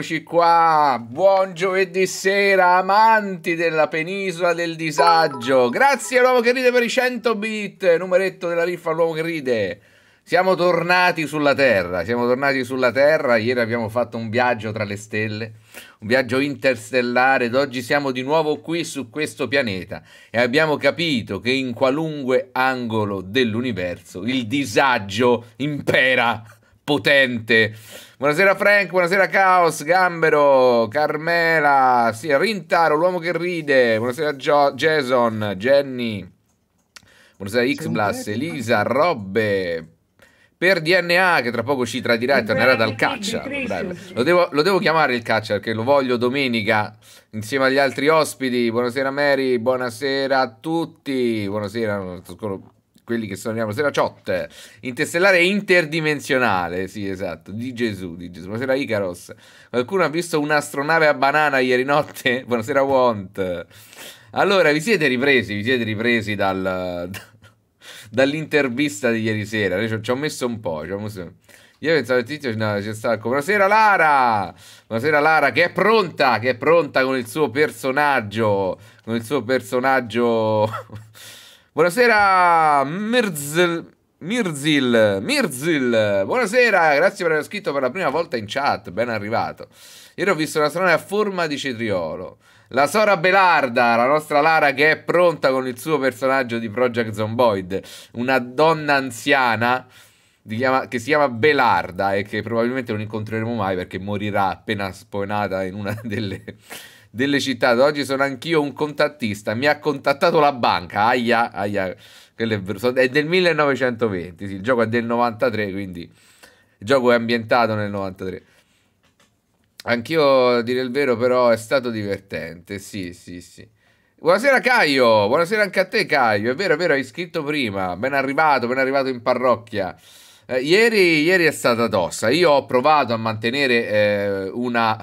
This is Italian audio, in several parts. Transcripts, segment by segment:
Eccoci qua, buon giovedì sera amanti della penisola del disagio Grazie all'uomo che ride per i 100 bit, numeretto della riffa all'uomo che ride Siamo tornati sulla terra, siamo tornati sulla terra Ieri abbiamo fatto un viaggio tra le stelle Un viaggio interstellare ed oggi siamo di nuovo qui su questo pianeta E abbiamo capito che in qualunque angolo dell'universo il disagio impera potente. Buonasera Frank, buonasera Chaos, Gambero, Carmela, sì, Rintaro, l'uomo che ride, buonasera jo- Jason, Jenny, buonasera Xblast, Elisa, Robbe, per DNA che tra poco ci tradirà e tornerà dal caccia. Lo devo, lo devo, chiamare il caccia perché lo voglio domenica insieme agli altri ospiti. Buonasera Mary, buonasera a tutti, buonasera, quelli che sono suoniamo stasera Ciot, interstellare interdimensionale, sì esatto, di Gesù, di Gesù. Buonasera Icaros, qualcuno ha visto un'astronave a banana ieri notte? Buonasera Want. Allora, vi siete ripresi, vi siete ripresi dal, dall'intervista di ieri sera, ci ho, messo un po', ci ho messo... Io pensavo che tizio no, c'è stacco. Buonasera Lara! Buonasera Lara che è pronta, che è pronta con il suo personaggio, con il suo personaggio Buonasera, Mirzil. Mirzil, Mirzil, buonasera, grazie per aver scritto per la prima volta in chat, ben arrivato. Ieri ho visto una strana a forma di cetriolo. La Sora Belarda, la nostra Lara che è pronta con il suo personaggio di Project Zomboid, una donna anziana chiama, che si chiama Belarda e che probabilmente non incontreremo mai perché morirà appena sponata in una delle delle città. Oggi sono anch'io un contattista. Mi ha contattato la banca. Aia, aia. È del 1920. Sì, il gioco è del 93, quindi il gioco è ambientato nel 93. Anch'io, a dire il vero, però è stato divertente. Sì, sì, sì. Buonasera Caio, buonasera anche a te Caio, è vero, è vero, hai scritto prima, ben arrivato, ben arrivato in parrocchia. Eh, ieri, ieri, è stata tossa, io ho provato a mantenere eh, una,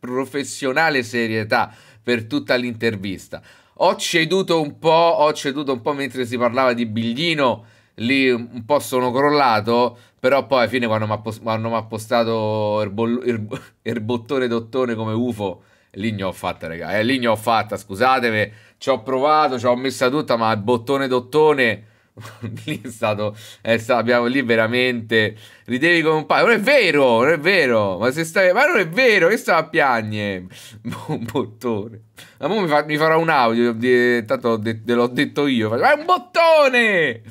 professionale serietà per tutta l'intervista. Ho ceduto un po', ho ceduto un po' mentre si parlava di Biglino, lì un po' sono crollato, però poi alla fine quando mi hanno appostato il bottone Dottone come UFO, lì ne ho fatta, raga, eh, lì ne ho fatta, scusatemi, ci ho provato, ci ho messa tutta, ma il bottone Dottone lì è stato, è stato, abbiamo lì veramente, ridevi come un paio, non è vero, non è vero, ma se stai, ma non è vero, che stava a piangere boh, un bottone, ma mi, fa, mi, farò un audio, di, tanto de, l'ho detto io, ma è un bottone,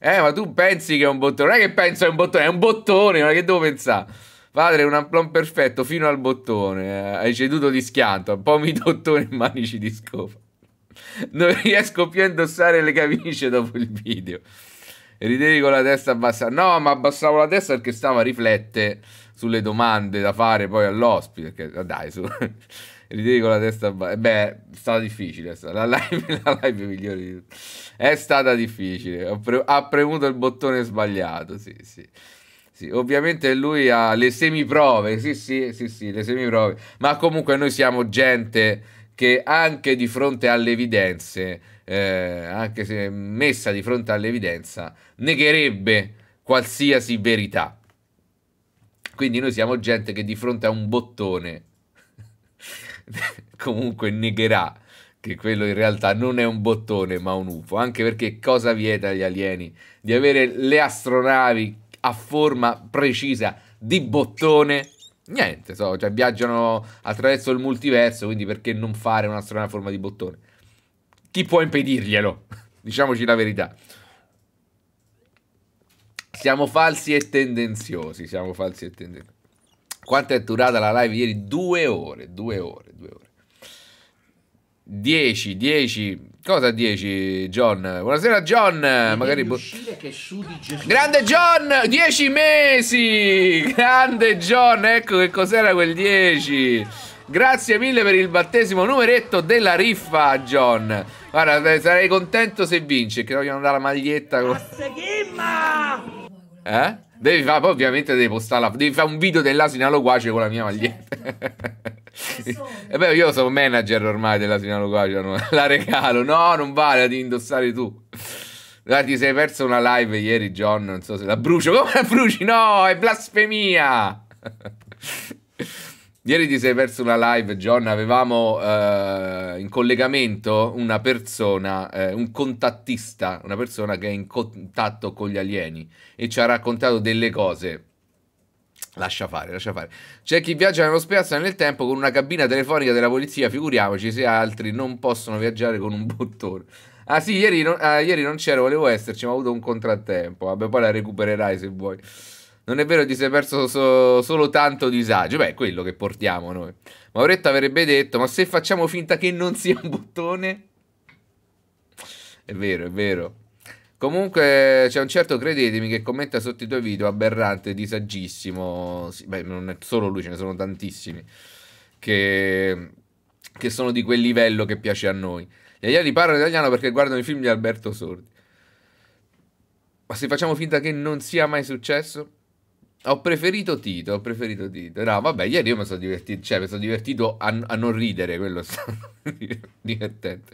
eh ma tu pensi che è un bottone, non è che penso è un bottone, è un bottone, ma che devo pensare? Padre, un amplon perfetto fino al bottone. Eh, hai ceduto di schianto. Pomi dottone in manici di scopa non riesco più a indossare le camicie dopo il video. Ridevi con la testa abbassata. No, ma abbassavo la testa perché stavo a riflettere sulle domande da fare poi all'ospite. Perché, eh, dai, su. Ridevi con la testa abbassata. Eh, beh, è stata difficile. È stata. La, live, la live migliore di tutte. È stata difficile. Pre ha premuto il bottone sbagliato. Sì, sì. Sì, ovviamente lui ha le semiprove, sì, sì, sì, sì, le semiprove, ma comunque noi siamo gente che anche di fronte alle evidenze, eh, anche se messa di fronte all'evidenza, negherebbe qualsiasi verità. Quindi noi siamo gente che di fronte a un bottone comunque negherà che quello in realtà non è un bottone ma un UFO, anche perché cosa vieta agli alieni? Di avere le astronavi a forma precisa di bottone niente, so, cioè viaggiano attraverso il multiverso, quindi perché non fare una strana forma di bottone? Chi può impedirglielo? Diciamoci la verità. Siamo falsi e tendenziosi, siamo falsi e tendenziosi. Quanto è durata la live ieri? Due ore, due ore, due ore. 10, 10, Cosa 10, John? Buonasera, John. Deve Magari bu- Grande John! 10 mesi! Grande John! Ecco che cos'era quel 10. Grazie mille per il battesimo numeretto della riffa, John. Guarda, eh, sarei contento se vince. che vogliono dare la maglietta con... Eh? Devi fare, poi ovviamente devi postare la... Devi fare un video dell'asina loquace con la mia maglietta. Sì. E eh beh, io sono manager ormai della Sina Lucacia, la regalo. No, non vale di indossare tu. Guarda, ti sei perso una live ieri, John. Non so se la brucio. Come la bruci? No, è blasfemia. Ieri ti sei perso una live, John. Avevamo eh, in collegamento una persona, eh, un contattista, una persona che è in contatto con gli alieni e ci ha raccontato delle cose Lascia fare, lascia fare. C'è chi viaggia nello spazio nel tempo con una cabina telefonica della polizia, figuriamoci se altri non possono viaggiare con un bottone. Ah sì, ieri, non, ah, ieri non c'ero, volevo esserci, ma ho avuto un contrattempo. Vabbè, poi la recupererai se vuoi. Non è vero ti sei perso so, solo tanto disagio. Beh, è quello che portiamo noi. Mauretto avrebbe detto, ma se facciamo finta che non sia un bottone... È vero, è vero. Comunque c'è un certo, credetemi, che commenta sotto i tuoi video aberrante, disagissimo. Sì, beh, non è solo lui, ce ne sono tantissimi. Che, che sono di quel livello che piace a noi. Gli italiani parlano italiano perché guardano i film di Alberto Sordi. Ma se facciamo finta che non sia mai successo? Ho preferito Tito, ho preferito Tito. No, vabbè, ieri io mi sono divertito, cioè mi sono divertito a, a non ridere, quello è stato divertente.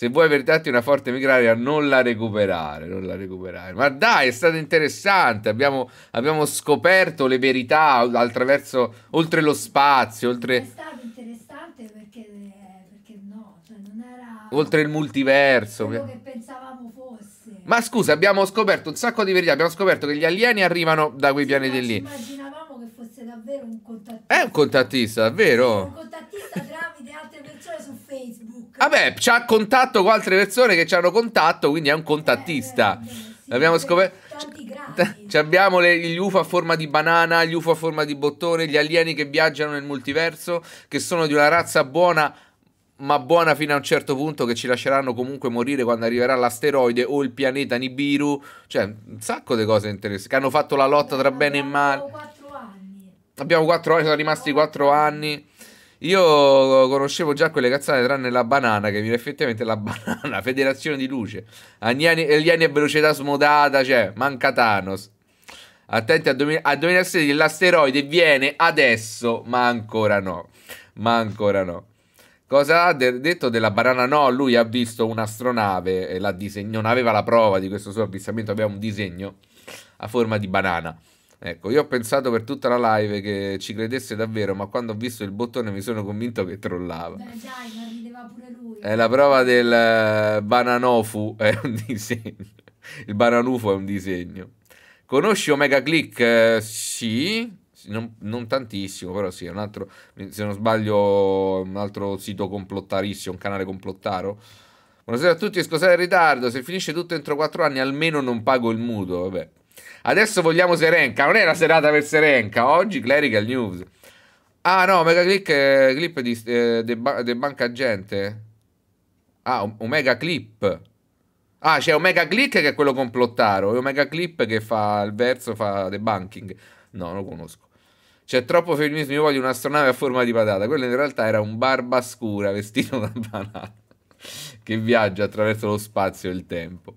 Se vuoi per darti una forte migraria, non la recuperare, non la recuperare. Ma dai, è stato interessante, abbiamo, abbiamo scoperto le verità attraverso, oltre lo spazio, oltre... È stato interessante perché, perché no, cioè non era... Oltre il multiverso. Quello che pensavamo fosse. Ma scusa, abbiamo scoperto un sacco di verità, abbiamo scoperto che gli alieni arrivano da quei sì, pianeti lì. immaginavamo che fosse davvero un contattista. È un contattista, davvero? Un contattista Vabbè, ha contatto con altre persone che ci hanno contatto, quindi è un contattista. L'abbiamo scoperto. Ci abbiamo le, gli UFO a forma di banana, gli UFO a forma di bottone, gli alieni che viaggiano nel multiverso, che sono di una razza buona, ma buona fino a un certo punto, che ci lasceranno comunque morire quando arriverà l'asteroide o il pianeta Nibiru. Cioè, un sacco di cose interessanti. Che hanno fatto la lotta tra bene e male. Abbiamo 4 anni, sono rimasti 4 anni. Io conoscevo già quelle cazzate tranne la banana, che viene effettivamente la banana, Federazione di Luce. Agnani, alieni a velocità smodata, cioè, manca Thanos. Attenti a, 2000, a 2016, l'asteroide viene adesso, ma ancora no. Ma ancora no. Cosa ha de detto della banana? No, lui ha visto un'astronave e l'ha disegnato. Non aveva la prova di questo suo avvistamento, aveva un disegno a forma di banana. Ecco, io ho pensato per tutta la live che ci credesse davvero, ma quando ho visto il bottone mi sono convinto che trollava. Beh, dai, ma rideva pure lui. È la prova del eh, bananofu, è un disegno. Il bananufo è un disegno. Conosci Omega Click? Eh, sì, non, non, tantissimo, però sì, è un altro, se non sbaglio, un altro sito complottarissimo, un canale complottaro. Buonasera a tutti, scusate il ritardo, se finisce tutto entro 4 anni almeno non pago il mutuo, vabbè. Adesso vogliamo Serenca. Non è la serata per Serenca. Oggi Clerical News. Ah no, Omega Click eh, clip di eh, de, ba de Banca Gente. Ah, Omega Clip. Ah, c'è Omega Click che è quello complottaro e Omega Clip che fa il verso, fa The Banking. No, non lo conosco. C'è troppo femminismo, io voglio un'astronave a forma di patata. Quello in realtà era un barba scura vestito da banana che viaggia attraverso lo spazio e il tempo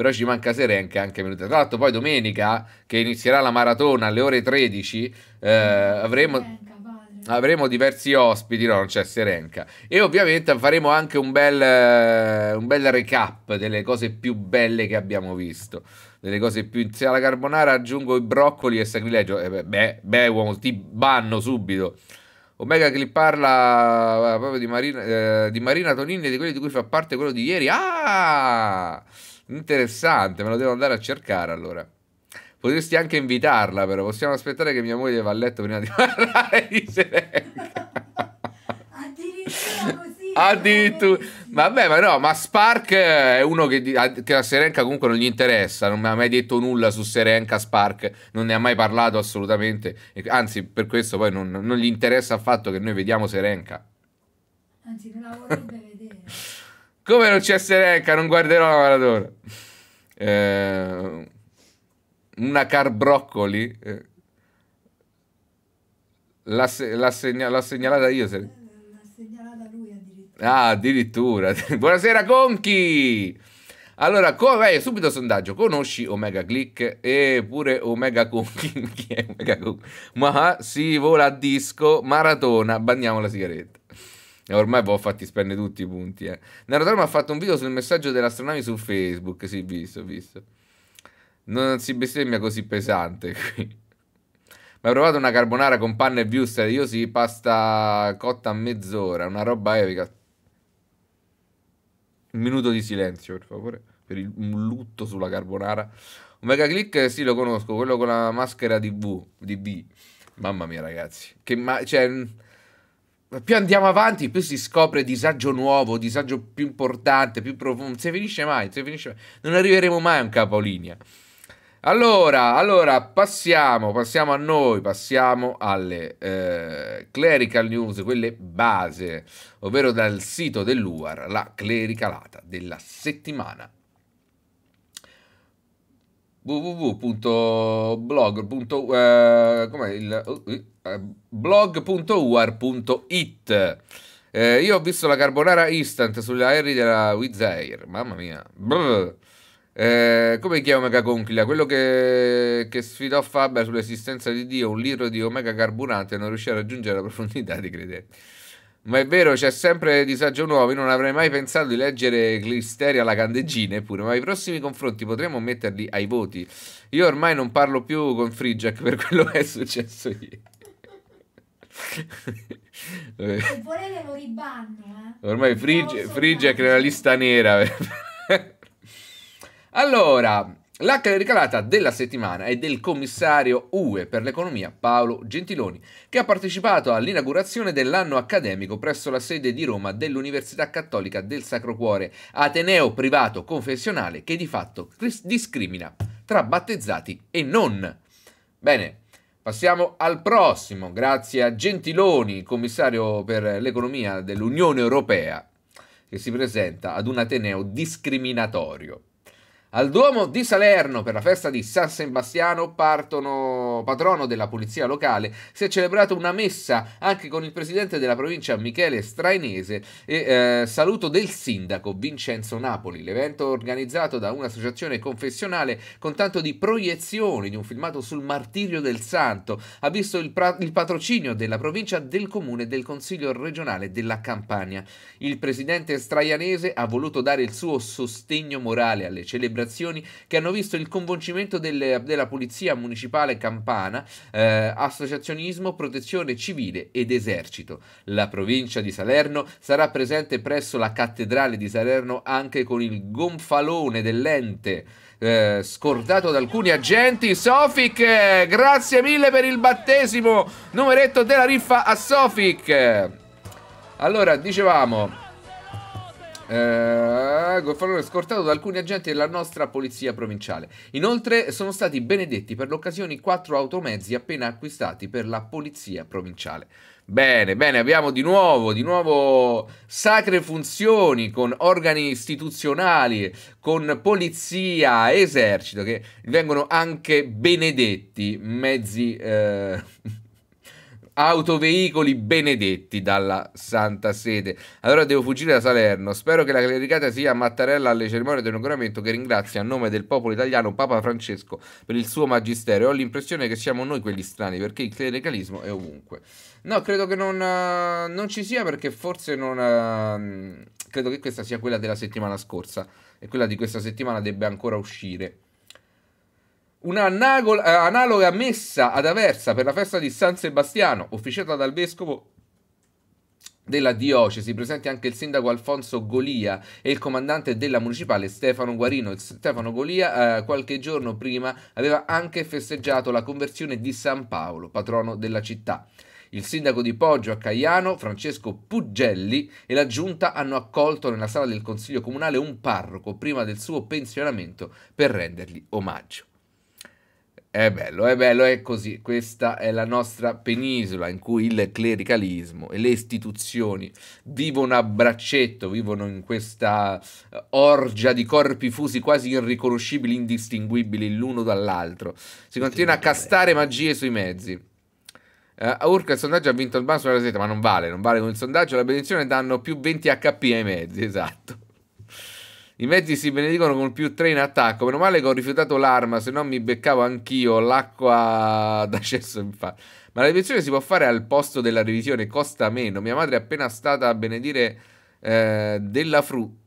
però ci manca Serenca anche venuta. Tra l'altro poi domenica, che inizierà la maratona alle ore 13, eh, avremo... Avremo diversi ospiti, no, non c'è Serenca. E ovviamente faremo anche un bel, eh, un bel recap delle cose più belle che abbiamo visto delle cose più insieme alla carbonara aggiungo i broccoli e sacrilegio eh beh, beh uomo ti banno subito Omega Clip parla eh, proprio di Marina, eh, di Marina Tonini e di quelli di cui fa parte quello di ieri ah Interessante, me lo devo andare a cercare allora. Potresti anche invitarla, però. Possiamo aspettare che mia moglie va a letto prima di parlare di Serenka. Addirittura così. Addirittura. Vabbè, ma no, ma Spark è uno che, che a Serenka comunque non gli interessa. Non mi ha mai detto nulla su Serenka Spark. Non ne ha mai parlato assolutamente. Anzi, per questo poi non, non gli interessa affatto che noi vediamo Serenka. Anzi, non la vorrebbe vedere. Come non c'è Sereca, non guarderò la Maradona. Eh, una carbroccoli. Eh, l'ha, l'ha, segna, l'ha segnalata io. Se... Eh, l'ha segnalata lui addirittura. Ah, addirittura. Buonasera Conchi! Allora, vai, subito sondaggio. Conosci Omega Click e pure Omega Conchi? Chi è Omega Conchi? Ma si vola a disco, maratona, bandiamo la sigaretta. E ormai poi boh, ho fatti spendere tutti i punti. Eh. Narotorma ha fatto un video sul messaggio dell'astronavi su Facebook. Sì, visto, visto. Non si bestemmia così pesante qui. Ma hai provato una carbonara con panna e viusta? Io sì, pasta cotta a mezz'ora, una roba epica. Un minuto di silenzio, per favore, per il, un lutto sulla carbonara. Omega Click, sì, lo conosco, quello con la maschera di V, di B. Mamma mia, ragazzi. Che ma- cioè più andiamo avanti, più si scopre disagio nuovo, disagio più importante, più profondo. Se finisce mai, se finisce mai. Non arriveremo mai a un capolinea. Allora, allora, passiamo, passiamo a noi, passiamo alle eh, clerical news, quelle base, ovvero dal sito dell'UAR, la clericalata della settimana www.blog.uar.it eh, uh, uh, eh, eh, io ho visto la carbonara instant sugli aerei della Wizz Air, mamma mia. Eh, come chiama Omega Conchiglia? Quello che, che, sfidò Faber sull'esistenza di Dio, un litro di Omega carburante non riuscì a raggiungere la profondità di credere. Ma è vero, c'è sempre disagio nuovo. Io non avrei mai pensato di leggere Clisteria alla candeggina, eppure, ma i prossimi confronti potremmo metterli ai voti. Io ormai non parlo più con Frigiac per quello che è successo ieri. Se volete lo ribanno, eh. Ormai Frigiac è una lista nera. allora, la clericalata della settimana è del commissario UE per l'economia Paolo Gentiloni, che ha partecipato all'inaugurazione dell'anno accademico presso la sede di Roma dell'Università Cattolica del Sacro Cuore, ateneo privato confessionale che di fatto discrimina tra battezzati e non. Bene, passiamo al prossimo, grazie a Gentiloni, commissario per l'economia dell'Unione Europea, che si presenta ad un ateneo discriminatorio. Al Duomo di Salerno per la festa di San Sebastiano partono patrono, della polizia locale, si è celebrata una messa anche con il presidente della provincia Michele Strainese e eh, saluto del sindaco Vincenzo Napoli. L'evento organizzato da un'associazione confessionale con tanto di proiezioni di un filmato sul martirio del santo ha visto il, pra- il patrocinio della provincia, del comune e del consiglio regionale della Campania. Il presidente straianese ha voluto dare il suo sostegno morale alle celebrazioni che hanno visto il convincimento della polizia municipale campana campana, eh, associazionismo, protezione civile ed esercito. La provincia di Salerno sarà presente presso la cattedrale di Salerno anche con il gonfalone dell'ente. Eh, scordato da alcuni agenti. Sofic, grazie mille per il battesimo. Numeretto della riffa a Sofic. Allora, dicevamo eh, Golfarone scortato da alcuni agenti della nostra polizia provinciale. Inoltre sono stati benedetti per l'occasione quattro automezzi appena acquistati per la polizia provinciale. Bene, bene, abbiamo di nuovo, di nuovo sacre funzioni con organi istituzionali, con polizia, esercito, che vengono anche benedetti mezzi... Eh autoveicoli benedetti dalla Santa Sede. Allora devo fuggire da Salerno. Spero che la clericata sia a Mattarella alle cerimonie inauguramento che ringrazia a nome del popolo italiano Papa Francesco per il suo magistero. Ho l'impressione che siamo noi quelli strani perché il clericalismo è ovunque. No, credo che non, uh, non ci sia perché forse non... Uh, credo che questa sia quella della settimana scorsa e quella di questa settimana debba ancora uscire. Una eh, analoga messa ad Aversa per la festa di San Sebastiano, officiata dal vescovo della diocesi, presenti anche il sindaco Alfonso Golia e il comandante della municipale Stefano Guarino. Stefano Golia eh, qualche giorno prima aveva anche festeggiato la conversione di San Paolo, patrono della città. Il sindaco di Poggio a Caiano, Francesco Puggelli, e la giunta hanno accolto nella sala del Consiglio Comunale un parroco prima del suo pensionamento per rendergli omaggio. È bello, è bello, è così. Questa è la nostra penisola in cui il clericalismo e le istituzioni vivono a braccetto, vivono in questa eh, orgia di corpi fusi quasi irriconoscibili, indistinguibili l'uno dall'altro. Si continua a castare magie sui mezzi. Uh, Urca il sondaggio ha vinto il ban sulla resetta, ma non vale, non vale con il sondaggio. La benedizione danno più 20 HP ai mezzi, esatto. I mezzi si benedicono con più 3 in attacco. Meno male che ho rifiutato l'arma, se no mi beccavo anch'io l'acqua d'accesso in faccia. Ma la revisione si può fare al posto della revisione, costa meno. Mia madre è appena stata a benedire eh, della frutta.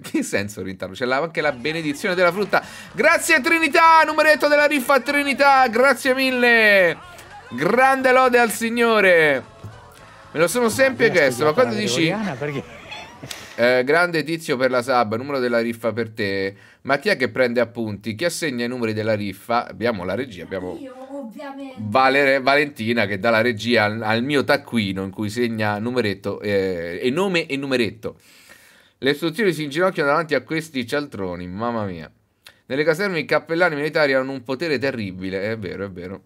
Che senso Rintaro? C'è anche la benedizione della frutta. Grazie Trinità, numeretto della riffa Trinità, grazie mille. Grande lode al Signore. Me lo sono sempre chiesto, ma quando dici... Perché? Eh, grande tizio per la sub, numero della riffa per te. Ma chi è che prende appunti? Chi assegna i numeri della riffa? Abbiamo la regia, abbiamo... Io, ovviamente. Valere, Valentina che dà la regia al, al, mio taccuino in cui segna numeretto, eh, e nome e numeretto. Le istruzioni si inginocchiano davanti a questi cialtroni, mamma mia. Nelle caserme i cappellani militari hanno un potere terribile, è vero, è vero.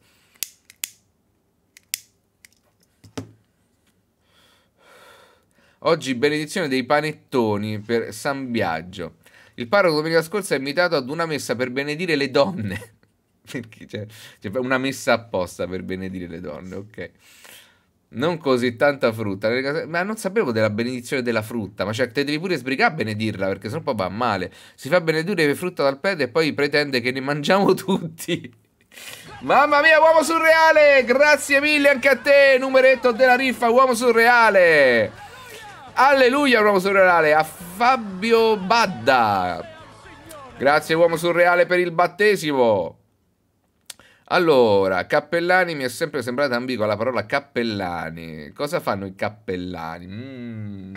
Oggi benedizione dei panettoni per San Biagio. Il parroco domenica scorsa è invitato ad una messa per benedire le donne. Perché c'è, c'è una messa apposta per benedire le donne, ok. Non così tanta frutta. Ma non sapevo della benedizione della frutta. Ma cioè, te devi pure sbrigare a benedirla perché sennò poi va male. Si fa benedire le frutta dal prete e poi pretende che ne mangiamo tutti. Mamma mia, uomo surreale! Grazie mille anche a te, numeretto della riffa, uomo surreale! Alleluia, uomo surreale, a Fabio Badda. Grazie, uomo surreale, per il battesimo. Allora, cappellani mi è sempre sembrata ambigua la parola cappellani. Cosa fanno i cappellani? Mm,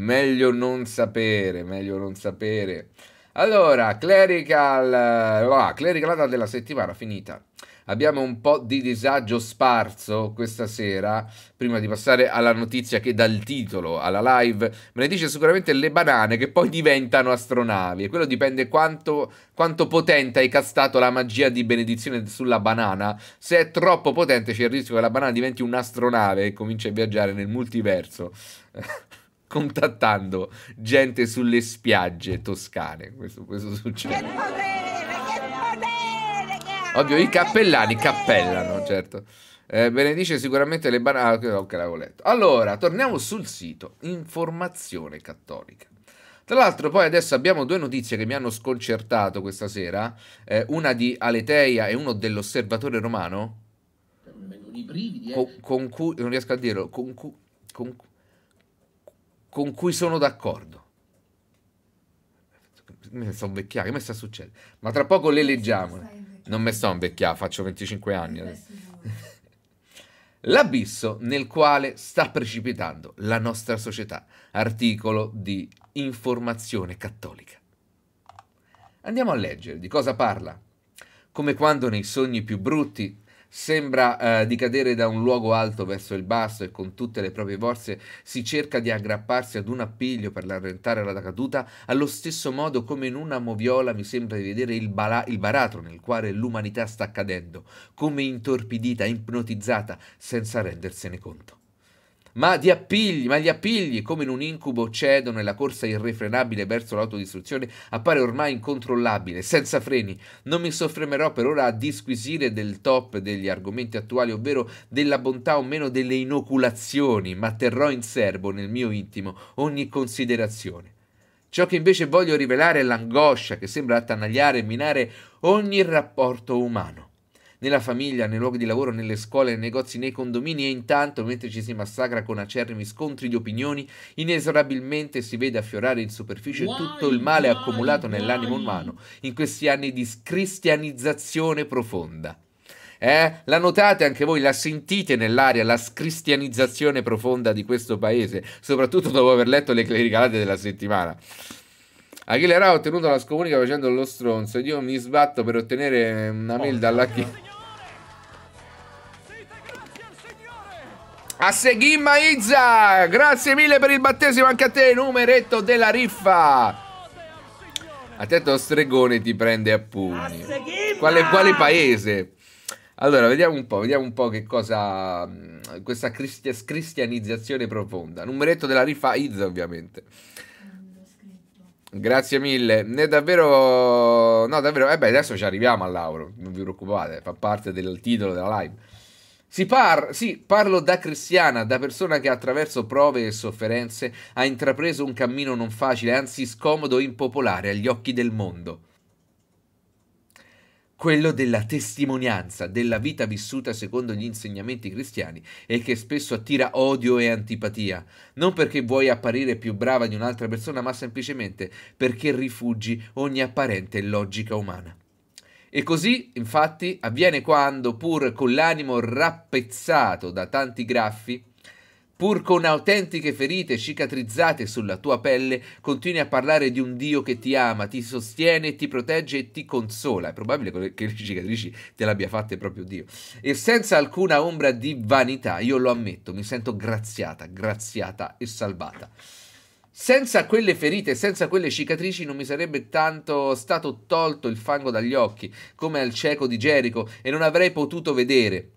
meglio non sapere, meglio non sapere. Allora, clerical, la eh, ah, della settimana finita abbiamo un po' di disagio sparso questa sera, prima di passare alla notizia che dal titolo alla live me ne dice sicuramente le banane che poi diventano astronavi e quello dipende quanto, quanto potente hai castato la magia di benedizione sulla banana. Se è troppo potente c'è il rischio che la banana diventi un'astronave e cominci a viaggiare nel multiverso. contattando gente sulle spiagge toscane. Questo, questo succede. Ovvio, i cappellani cappellano, certo. Eh, benedice sicuramente le banane. Ah, ok, l'avevo letto. Allora, torniamo sul sito. Informazione cattolica. Tra l'altro, poi adesso abbiamo due notizie che mi hanno sconcertato questa sera. Eh, una di Aleteia e uno dell'Osservatore Romano. Brividi, eh. con, con, cui non riesco a dirlo, con, cu, con, con cui sono d'accordo. Mi sono vecchiato, che mi sta succedendo? Ma tra poco le leggiamo. Non mi sto invecchiando, faccio 25 anni. L'abisso nel quale sta precipitando la nostra società. Articolo di Informazione Cattolica. Andiamo a leggere di cosa parla. Come quando nei sogni più brutti sembra eh, di cadere da un luogo alto verso il basso e con tutte le proprie forze si cerca di aggrapparsi ad un appiglio per rallentare la caduta, allo stesso modo come in una moviola mi sembra di vedere il, il baratro nel quale l'umanità sta cadendo, come intorpidita, ipnotizzata, senza rendersene conto ma di appigli, ma gli appigli, come in un incubo, cedono e la corsa irrefrenabile verso l'autodistruzione appare ormai incontrollabile, senza freni. Non mi soffermerò per ora a disquisire del top degli argomenti attuali, ovvero della bontà o meno delle inoculazioni, ma terrò in serbo nel mio intimo ogni considerazione. Ciò che invece voglio rivelare è l'angoscia che sembra attanagliare e minare ogni rapporto umano nella famiglia, nei luoghi di lavoro, nelle scuole, nei negozi, nei condomini e intanto, mentre ci si massacra con acerrimi scontri di opinioni, inesorabilmente si vede affiorare in superficie tutto il male accumulato nell'animo umano in questi anni di scristianizzazione profonda. Eh? La notate anche voi, la sentite nell'aria, la scristianizzazione profonda di questo paese, soprattutto dopo aver letto le clericalate della settimana. Aguilera ha ottenuto la scomunica facendo lo stronzo ed io mi sbatto per ottenere eh, una mail dalla Chiesa. A Seghin Maizza, grazie mille per il battesimo anche a te, numeretto della riffa. Attento, stregone ti prende a pugni. Quale, quale paese? Allora, vediamo un po', vediamo un po' che cosa... Mm, questa cristia, cristianizzazione profonda. Numeretto della riffa Izza, ovviamente. Grazie mille. È davvero... No, davvero... Eh beh, adesso ci arriviamo al Lauro, non vi preoccupate. Fa parte del titolo della live. Si par- sì, parlo da cristiana, da persona che attraverso prove e sofferenze ha intrapreso un cammino non facile, anzi scomodo e impopolare agli occhi del mondo. Quello della testimonianza della vita vissuta secondo gli insegnamenti cristiani e che spesso attira odio e antipatia, non perché vuoi apparire più brava di un'altra persona, ma semplicemente perché rifugi ogni apparente logica umana. E così, infatti, avviene quando, pur con l'animo rappezzato da tanti graffi, pur con autentiche ferite cicatrizzate sulla tua pelle, continui a parlare di un Dio che ti ama, ti sostiene, ti protegge e ti consola. È probabile che le cicatrici te le abbia fatte proprio Dio. E senza alcuna ombra di vanità, io lo ammetto, mi sento graziata, graziata e salvata. Senza quelle ferite, senza quelle cicatrici non mi sarebbe tanto stato tolto il fango dagli occhi, come al cieco di Gerico, e non avrei potuto vedere.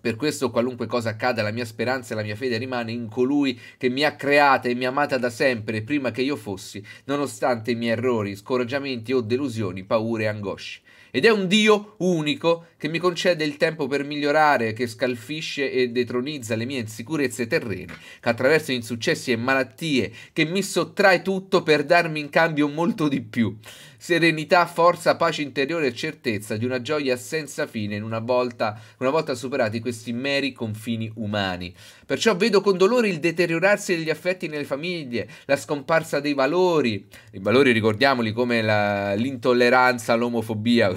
Per questo qualunque cosa accada, la mia speranza e la mia fede rimane in colui che mi ha creata e mi ha amata da sempre, prima che io fossi, nonostante i miei errori, scoraggiamenti o delusioni, paure e angosce. Ed è un Dio unico che mi concede il tempo per migliorare, che scalfisce e detronizza le mie insicurezze terrene, che attraverso insuccessi e malattie, che mi sottrae tutto per darmi in cambio molto di più. Serenità, forza, pace interiore e certezza di una gioia senza fine una volta, una volta superati questi meri confini umani. Perciò vedo con dolore il deteriorarsi degli affetti nelle famiglie, la scomparsa dei valori, i valori ricordiamoli come l'intolleranza, l'omofobia,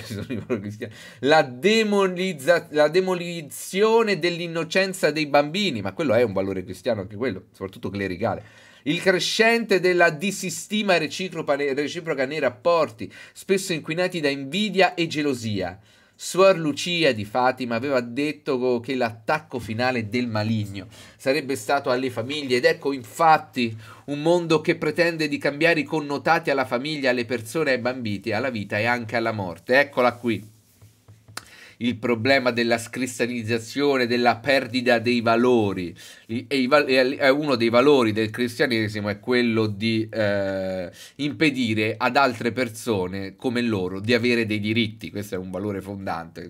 la de- demolizza- la demolizione dell'innocenza dei bambini, ma quello è un valore cristiano anche quello, soprattutto clericale. Il crescente della disistima reciproca nei rapporti, spesso inquinati da invidia e gelosia. Suor Lucia di Fatima aveva detto che l'attacco finale del maligno sarebbe stato alle famiglie ed ecco infatti un mondo che pretende di cambiare i connotati alla famiglia, alle persone, ai bambini, alla vita e anche alla morte. Eccola qui il problema della scristianizzazione, della perdita dei valori. E uno dei valori del cristianesimo è quello di eh, impedire ad altre persone come loro di avere dei diritti. Questo è un valore fondante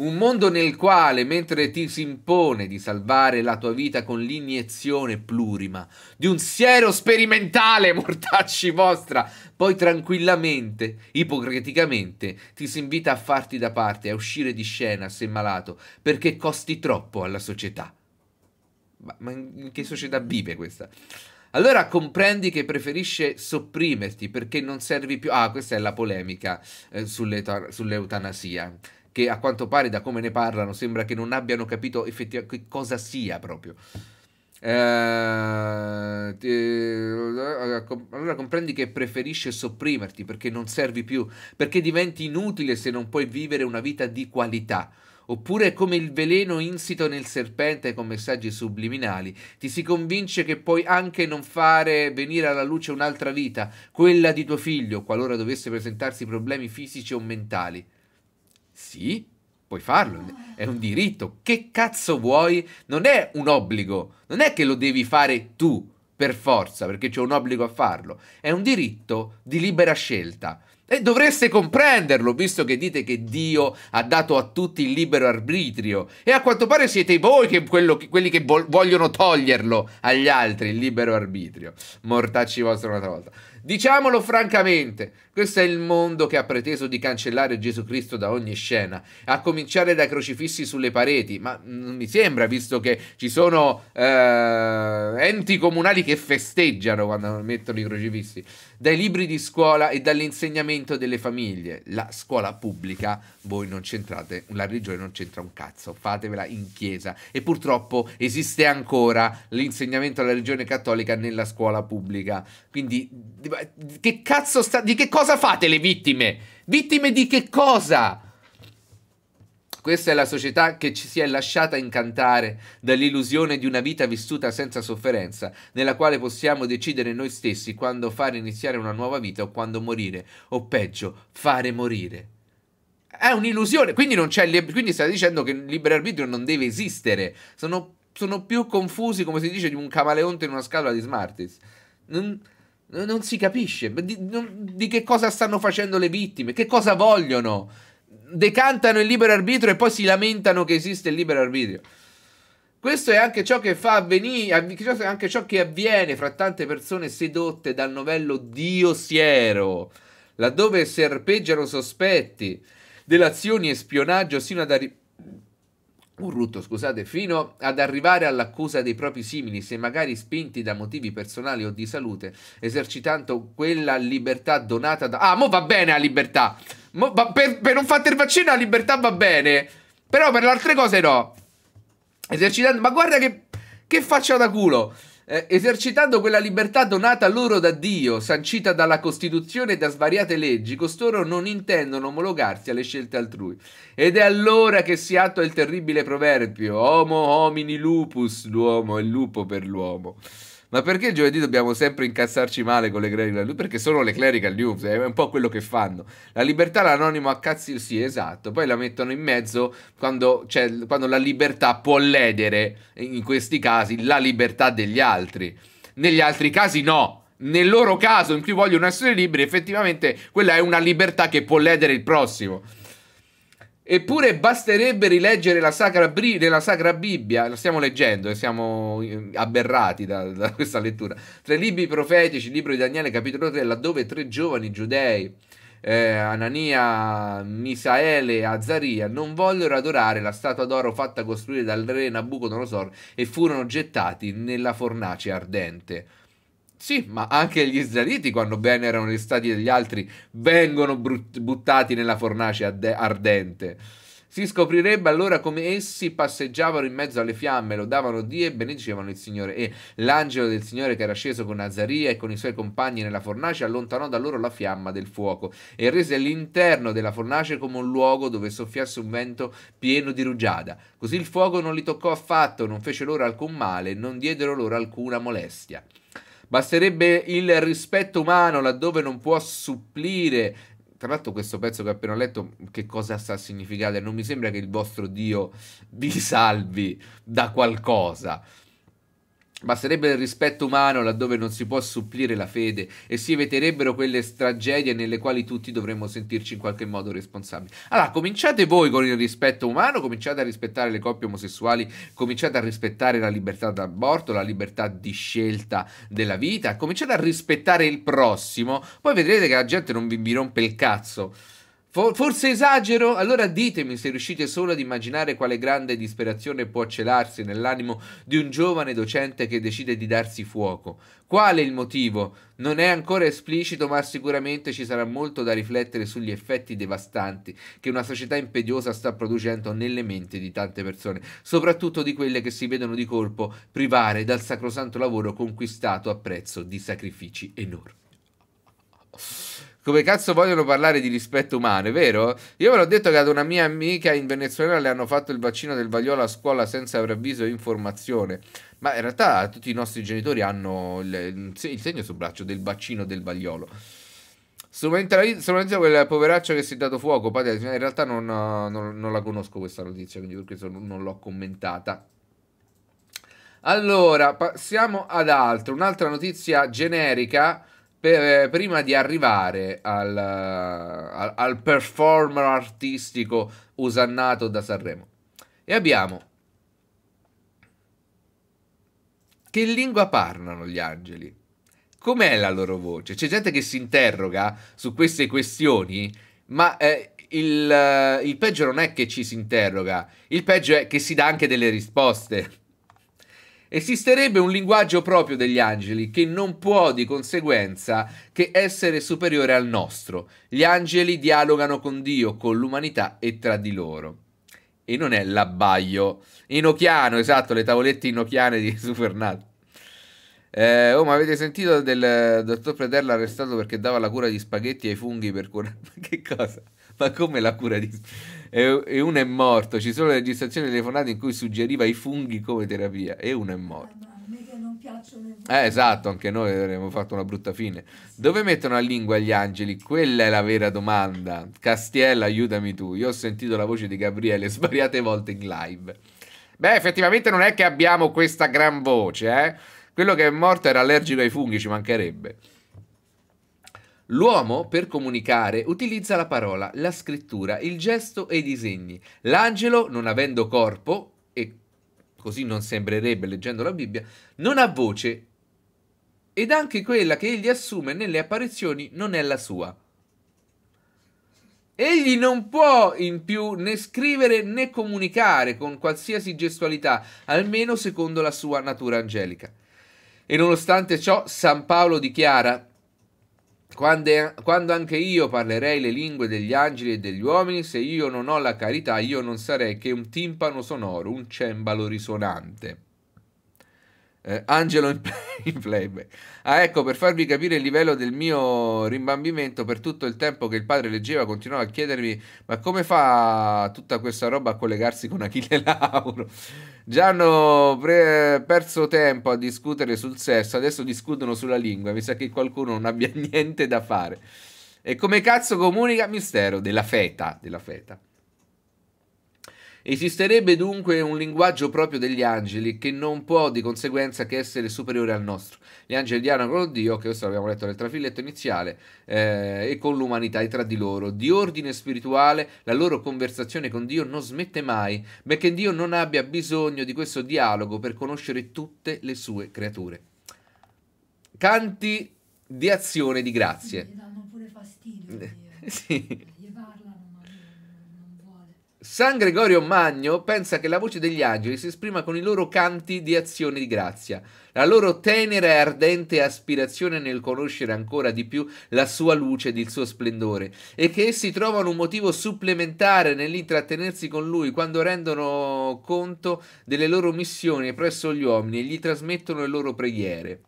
un mondo nel quale, mentre ti si impone di salvare la tua vita con l'iniezione plurima di un siero sperimentale, mortacci vostra, poi tranquillamente, ipocriticamente, ti si invita a farti da parte, a uscire di scena se malato, perché costi troppo alla società. Ma, ma in che società vive questa? allora comprendi che preferisce sopprimerti perché non servi più. Ah, questa è la polemica eh, sull'eutanasia che a quanto pare da come ne parlano sembra che non abbiano capito effettivamente cosa sia proprio. Eh, eh, allora comprendi che preferisce sopprimerti perché non servi più, perché diventi inutile se non puoi vivere una vita di qualità. Oppure come il veleno insito nel serpente con messaggi subliminali, ti si convince che puoi anche non fare venire alla luce un'altra vita, quella di tuo figlio, qualora dovesse presentarsi problemi fisici o mentali. Sì, puoi farlo, è un diritto. Che cazzo vuoi? Non è un obbligo, non è che lo devi fare tu per forza, perché c'è un obbligo a farlo. È un diritto di libera scelta. E dovreste comprenderlo, visto che dite che Dio ha dato a tutti il libero arbitrio. E a quanto pare siete voi che quello, quelli che vogliono toglierlo agli altri, il libero arbitrio. Mortacci vostro un'altra volta. Diciamolo francamente, questo è il mondo che ha preteso di cancellare Gesù Cristo da ogni scena, a cominciare dai crocifissi sulle pareti, ma non mi sembra, visto che ci sono eh, enti comunali che festeggiano quando mettono i crocifissi, dai libri di scuola e dall'insegnamento delle famiglie. La scuola pubblica, voi non c'entrate, la religione non c'entra un cazzo, fatevela in chiesa. E purtroppo esiste ancora l'insegnamento alla religione cattolica nella scuola pubblica, quindi che cazzo sta... Di che cosa fate le vittime? Vittime di che cosa? Questa è la società che ci si è lasciata incantare dall'illusione di una vita vissuta senza sofferenza, nella quale possiamo decidere noi stessi quando fare iniziare una nuova vita o quando morire, o peggio, fare morire. È un'illusione, quindi, non c'è, quindi stai dicendo che il libero arbitrio non deve esistere. Sono, sono più confusi, come si dice, di un camaleonte in una scatola di Smarties. Non... Non si capisce di, non, di, che cosa stanno facendo le vittime, che cosa vogliono. Decantano il libero arbitrio e poi si lamentano che esiste il libero arbitrio. Questo è anche ciò che fa avvenire, anche ciò che avviene fra tante persone sedotte dal novello Dio Siero, laddove serpeggiano sospetti, delazioni e spionaggio sino ad arrivare un rutto, scusate, fino ad arrivare all'accusa dei propri simili, se magari spinti da motivi personali o di salute, esercitando quella libertà donata da... Ah, mo va bene a libertà! Mo, per, per, non fate il vaccino a libertà va bene, però per le altre cose no. Esercitando... Ma guarda che, che faccia da culo! eh, esercitando quella libertà donata loro da Dio, sancita dalla Costituzione e da svariate leggi, costoro non intendono omologarsi alle scelte altrui. Ed è allora che si attua il terribile proverbio: Homo homini lupus, l'uomo è lupo per l'uomo. Ma perché il giovedì dobbiamo sempre incazzarci male con le clerical news? Perché sono le clerical news, è un po' quello che fanno. La libertà, l'anonimo a cazzi, sì, esatto. Poi la mettono in mezzo quando, cioè, quando la libertà può ledere, in questi casi, la libertà degli altri. Negli altri casi no nel loro caso in cui vogliono essere liberi, effettivamente quella è una libertà che può ledere il prossimo. Eppure basterebbe rileggere la Sacra, Bri- la Sacra Bibbia, la stiamo leggendo e siamo eh, aberrati da, da questa lettura. Tra i libri profetici, il libro di Daniele, capitolo 3, laddove tre giovani giudei, eh, Anania, Misaele e Azzaria, non vollero adorare la statua d'oro fatta costruire dal re Nabucodonosor e furono gettati nella fornace ardente. Sì, ma anche gli israeliti, quando ben erano gli stati degli altri, vengono brut- buttati nella fornace ad- ardente. Si scoprirebbe allora come essi passeggiavano in mezzo alle fiamme, lodavano Dio e benedicevano il Signore. E l'angelo del Signore che era sceso con Azaria e con i suoi compagni nella fornace allontanò da loro la fiamma del fuoco e rese l'interno della fornace come un luogo dove soffiasse un vento pieno di rugiada. Così il fuoco non li toccò affatto, non fece loro alcun male, non diedero loro alcuna molestia. Basterebbe il rispetto umano laddove non può supplire tra l'altro questo pezzo che ho appena letto che cosa sta a significare? Non mi sembra che il vostro Dio vi salvi da qualcosa. Basterebbe il rispetto umano laddove non si può supplire la fede e si eviterebbero quelle tragedie nelle quali tutti dovremmo sentirci in qualche modo responsabili. Allora, cominciate voi con il rispetto umano, cominciate a rispettare le coppie omosessuali, cominciate a rispettare la libertà d'aborto, la libertà di scelta della vita, cominciate a rispettare il prossimo, poi vedrete che la gente non vi, rompe il cazzo. Forse esagero? Allora ditemi se riuscite solo ad immaginare quale grande disperazione può celarsi nell'animo di un giovane docente che decide di darsi fuoco. Qual è il motivo? Non è ancora esplicito, ma sicuramente ci sarà molto da riflettere sugli effetti devastanti che una società impediosa sta producendo nelle menti di tante persone, soprattutto di quelle che si vedono di colpo privare dal sacrosanto lavoro conquistato a prezzo di sacrifici enormi. Come cazzo vogliono parlare di rispetto umano, è vero? Io ve l'ho detto che ad una mia amica in Venezuela le hanno fatto il vaccino del vagliolo a scuola senza preavviso e informazione. Ma in realtà tutti i nostri genitori hanno il, il segno sul braccio del vaccino del vaiolo. Strumentalizza quel poveraccio che si è dato fuoco. Padre, in realtà non, non, non la conosco questa notizia, quindi per questo non l'ho commentata. Allora, passiamo ad altro. Un'altra notizia generica per, eh, prima di arrivare al, al, al performer artistico usannato da Sanremo. E abbiamo Che lingua parlano gli angeli? Com'è la loro voce? C'è gente che si interroga su queste questioni, ma eh, il, eh, il, peggio non è che ci si interroga, il peggio è che si dà anche delle risposte. Esisterebbe un linguaggio proprio degli angeli che non può di conseguenza che essere superiore al nostro. Gli angeli dialogano con Dio, con l'umanità e tra di loro. E non è l'abbaglio. Inochiano, esatto, le tavolette inochiane di Supernat. Eh, oh, ma avete sentito del dottor Prederla arrestato perché dava la cura di spaghetti ai funghi per curare... che cosa? Ma come la cura di... E, e uno è morto, ci sono le registrazioni telefonate in cui suggeriva i funghi come terapia e uno è morto. Eh, eh esatto, anche noi avremmo fatto una brutta fine. Dove mettono a lingua gli angeli? Quella è la vera domanda. Castiella, aiutami tu. Io ho sentito la voce di Gabriele svariate volte in live. Beh, effettivamente non è che abbiamo questa gran voce, eh. Quello che è morto era allergico ai funghi, ci mancherebbe. L'uomo, per comunicare, utilizza la parola, la scrittura, il gesto e i disegni. L'angelo, non avendo corpo, e così non sembrerebbe leggendo la Bibbia, non ha voce ed anche quella che egli assume nelle apparizioni non è la sua. Egli non può in più né scrivere né comunicare con qualsiasi gestualità, almeno secondo la sua natura angelica. E nonostante ciò, San Paolo dichiara quando, quando anche io parlerei le lingue degli angeli e degli uomini, se io non ho la carità, io non sarei che un timpano sonoro, un cembalo risonante. Eh, Angelo in, in playback. Ah, ecco, per farvi capire il livello del mio rimbambimento, per tutto il tempo che il padre leggeva, continuava a chiedermi: ma come fa tutta questa roba a collegarsi con Achille Lauro? Già hanno pre- perso tempo a discutere sul sesso, adesso discutono sulla lingua. Mi sa che qualcuno non abbia niente da fare. E come cazzo comunica? Mistero della feta. Della feta. Esisterebbe dunque un linguaggio proprio degli angeli che non può di conseguenza che essere superiore al nostro. Gli angeli dialogano con Dio, che questo l'abbiamo letto nel trafiletto iniziale, eh, e con l'umanità e tra di loro. Di ordine spirituale la loro conversazione con Dio non smette mai, benché Dio non abbia bisogno di questo dialogo per conoscere tutte le sue creature. Canti di azione di grazie. Mi danno pure fastidio. Eh, Dio. sì. San Gregorio Magno pensa che la voce degli angeli si esprima con i loro canti di azione di grazia, la loro tenera e ardente aspirazione nel conoscere ancora di più la sua luce ed il suo splendore, e che essi trovano un motivo supplementare nell'intrattenersi con lui quando rendono conto delle loro missioni presso gli uomini e gli trasmettono le loro preghiere.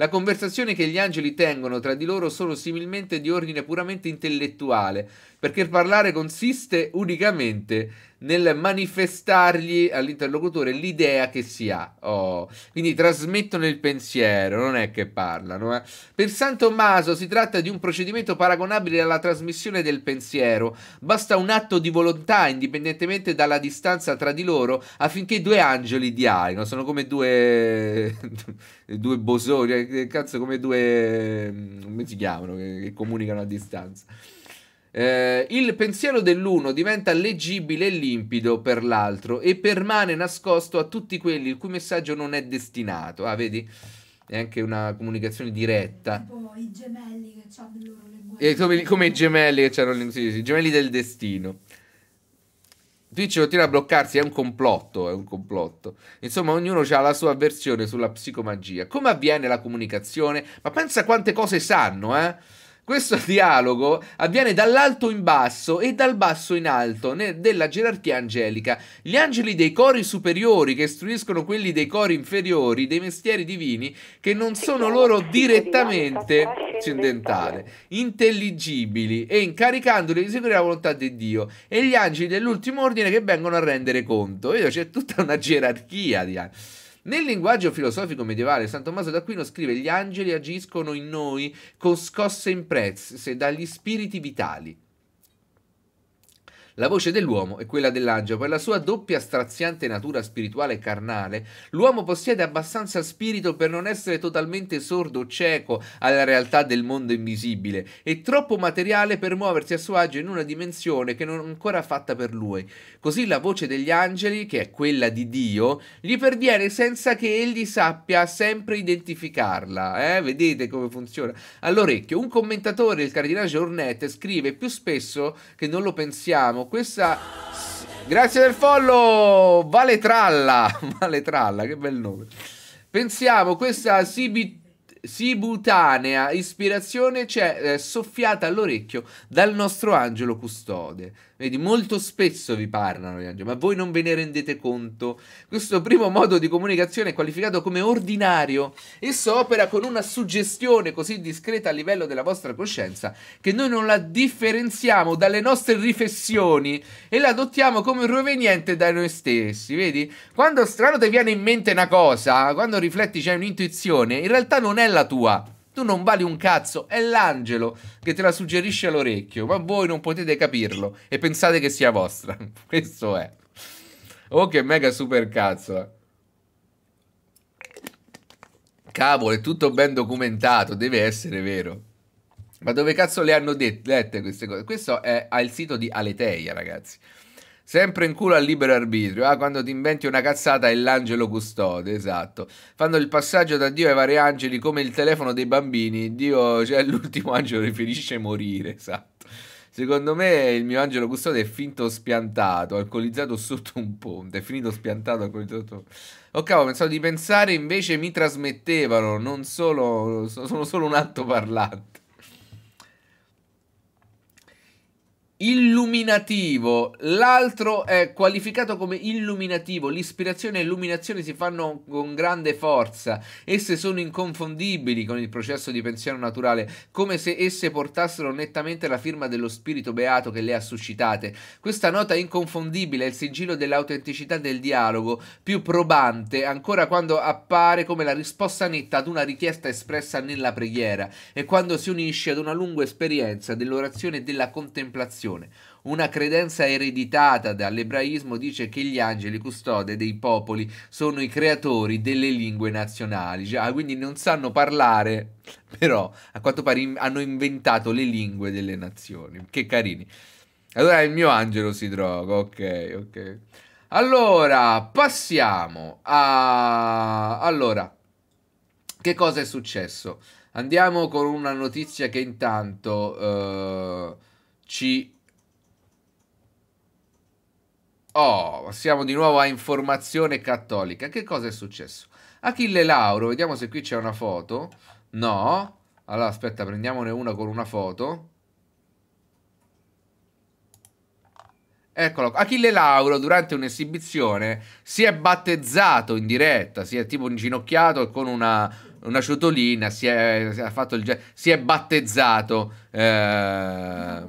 La conversazione che gli angeli tengono tra di loro sono similmente di ordine puramente intellettuale, perché parlare consiste unicamente nel manifestargli all'interlocutore l'idea che si ha. Oh, quindi trasmettono il pensiero, non è che parlano. Eh. Per San Tommaso si tratta di un procedimento paragonabile alla trasmissione del pensiero. Basta un atto di volontà, indipendentemente dalla distanza tra di loro, affinché due angeli dialino. Sono come due. due bosoni, eh, cazzo, come due. Mm, come si chiamano? che, che comunicano a distanza. Eh, il pensiero dell'uno diventa leggibile e limpido per l'altro e permane nascosto a tutti quelli il cui messaggio non è destinato. Ah, vedi? È anche una comunicazione diretta. Tipo i gemelli che hanno il loro linguaggio. Eh, come, i gemelli i gemelli del destino. Twitch continua a bloccarsi, è un complotto, è un complotto. Insomma, ognuno ha la sua versione sulla psicomagia. Come avviene la comunicazione? Ma pensa quante cose sanno, eh? Questo dialogo avviene dall'alto in basso e dal basso in alto della gerarchia angelica. Gli angeli dei cori superiori che istruiscono quelli dei cori inferiori, dei mestieri divini, che non sono loro direttamente occidentale, intelligibili e incaricandoli di eseguire la volontà di Dio e gli angeli dell'ultimo ordine che vengono a rendere conto. Vedo c'è tutta una gerarchia di angeli. Nel linguaggio filosofico medievale, San Tommaso d'Aquino scrive: Gli angeli agiscono in noi con scosse impresse dagli spiriti vitali. La voce dell'uomo è quella dell'angelo. Per la sua doppia straziante natura spirituale e carnale, l'uomo possiede abbastanza spirito per non essere totalmente sordo o cieco alla realtà del mondo invisibile e troppo materiale per muoversi a suo agio in una dimensione che non è ancora fatta per lui. Così la voce degli angeli, che è quella di Dio, gli perviene senza che egli sappia sempre identificarla. Eh? Vedete come funziona? All'orecchio, un commentatore, il cardinale Journet, scrive più spesso che non lo pensiamo questa... Grazie del follow! Vale Tralla! Vale Tralla, che bel nome. Pensiamo, questa CBT sibutanea ispirazione c'è eh, soffiata all'orecchio dal nostro angelo custode. Vedi, molto spesso vi parlano gli angeli, ma voi non ve ne rendete conto. Questo primo modo di comunicazione è qualificato come ordinario. Esso opera con una suggestione così discreta a livello della vostra coscienza che noi non la differenziamo dalle nostre riflessioni e la adottiamo come proveniente da noi stessi. Vedi, quando strano ti viene in mente una cosa, quando rifletti c'è un'intuizione, in realtà non è la tua. Tu non vali un cazzo, è l'angelo che te la suggerisce all'orecchio, ma voi non potete capirlo e pensate che sia vostra. Questo è. Oh, che mega super cazzo. Cavolo, è tutto ben documentato, deve essere vero. Ma dove cazzo le hanno dette queste cose? Questo è al sito di Aleteia, ragazzi. Sempre in culo al libero arbitrio, ah, quando ti inventi una cazzata è l'angelo custode, esatto. Fanno il passaggio da Dio ai vari angeli come il telefono dei bambini, Dio, cioè l'ultimo angelo preferisce morire, esatto. Secondo me il mio angelo custode è finto spiantato, alcolizzato sotto un ponte, è finito spiantato, alcolizzato sotto un ponte. Oh cavolo, pensavo di pensare, invece mi trasmettevano, non solo, sono solo un altoparlante. illuminativo, l'altro è qualificato come illuminativo, l'ispirazione e l'illuminazione si fanno con grande forza, esse sono inconfondibili con il processo di pensiero naturale, come se esse portassero nettamente la firma dello spirito beato che le ha suscitate. Questa nota inconfondibile è il sigillo dell'autenticità del dialogo, più probante ancora quando appare come la risposta netta ad una richiesta espressa nella preghiera e quando si unisce ad una lunga esperienza dell'orazione e della contemplazione creazione. Una credenza ereditata dall'ebraismo dice che gli angeli custode dei popoli sono i creatori delle lingue nazionali, cioè, quindi non sanno parlare, però a quanto pare in- hanno inventato le lingue delle nazioni. Che carini. Allora il mio angelo si droga, ok, ok. Allora, passiamo a... Allora, che cosa è successo? Andiamo con una notizia che intanto uh, ci Oh, passiamo di nuovo a informazione cattolica. Che cosa è successo? Achille Lauro, vediamo se qui c'è una foto. No. Allora, aspetta, prendiamone una con una foto. Eccolo, Achille Lauro durante un'esibizione si è battezzato in diretta, si è tipo inginocchiato con una, una ciotolina, si è, si è, fatto il, si è battezzato. Eh,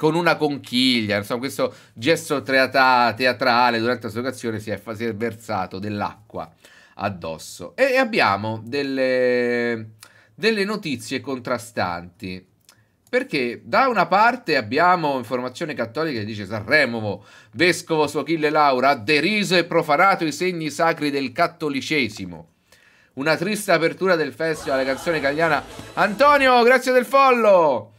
con una conchiglia, insomma questo gesto teatra- teatrale durante la sua educazione si è, si è versato dell'acqua addosso. E abbiamo delle, delle notizie contrastanti. Perché da una parte abbiamo informazione cattolica che dice Sanremo, vescovo suo Achille Laura, ha deriso e profanato i segni sacri del cattolicesimo. Una triste apertura del festival della canzone italiana. Antonio, grazie del follow!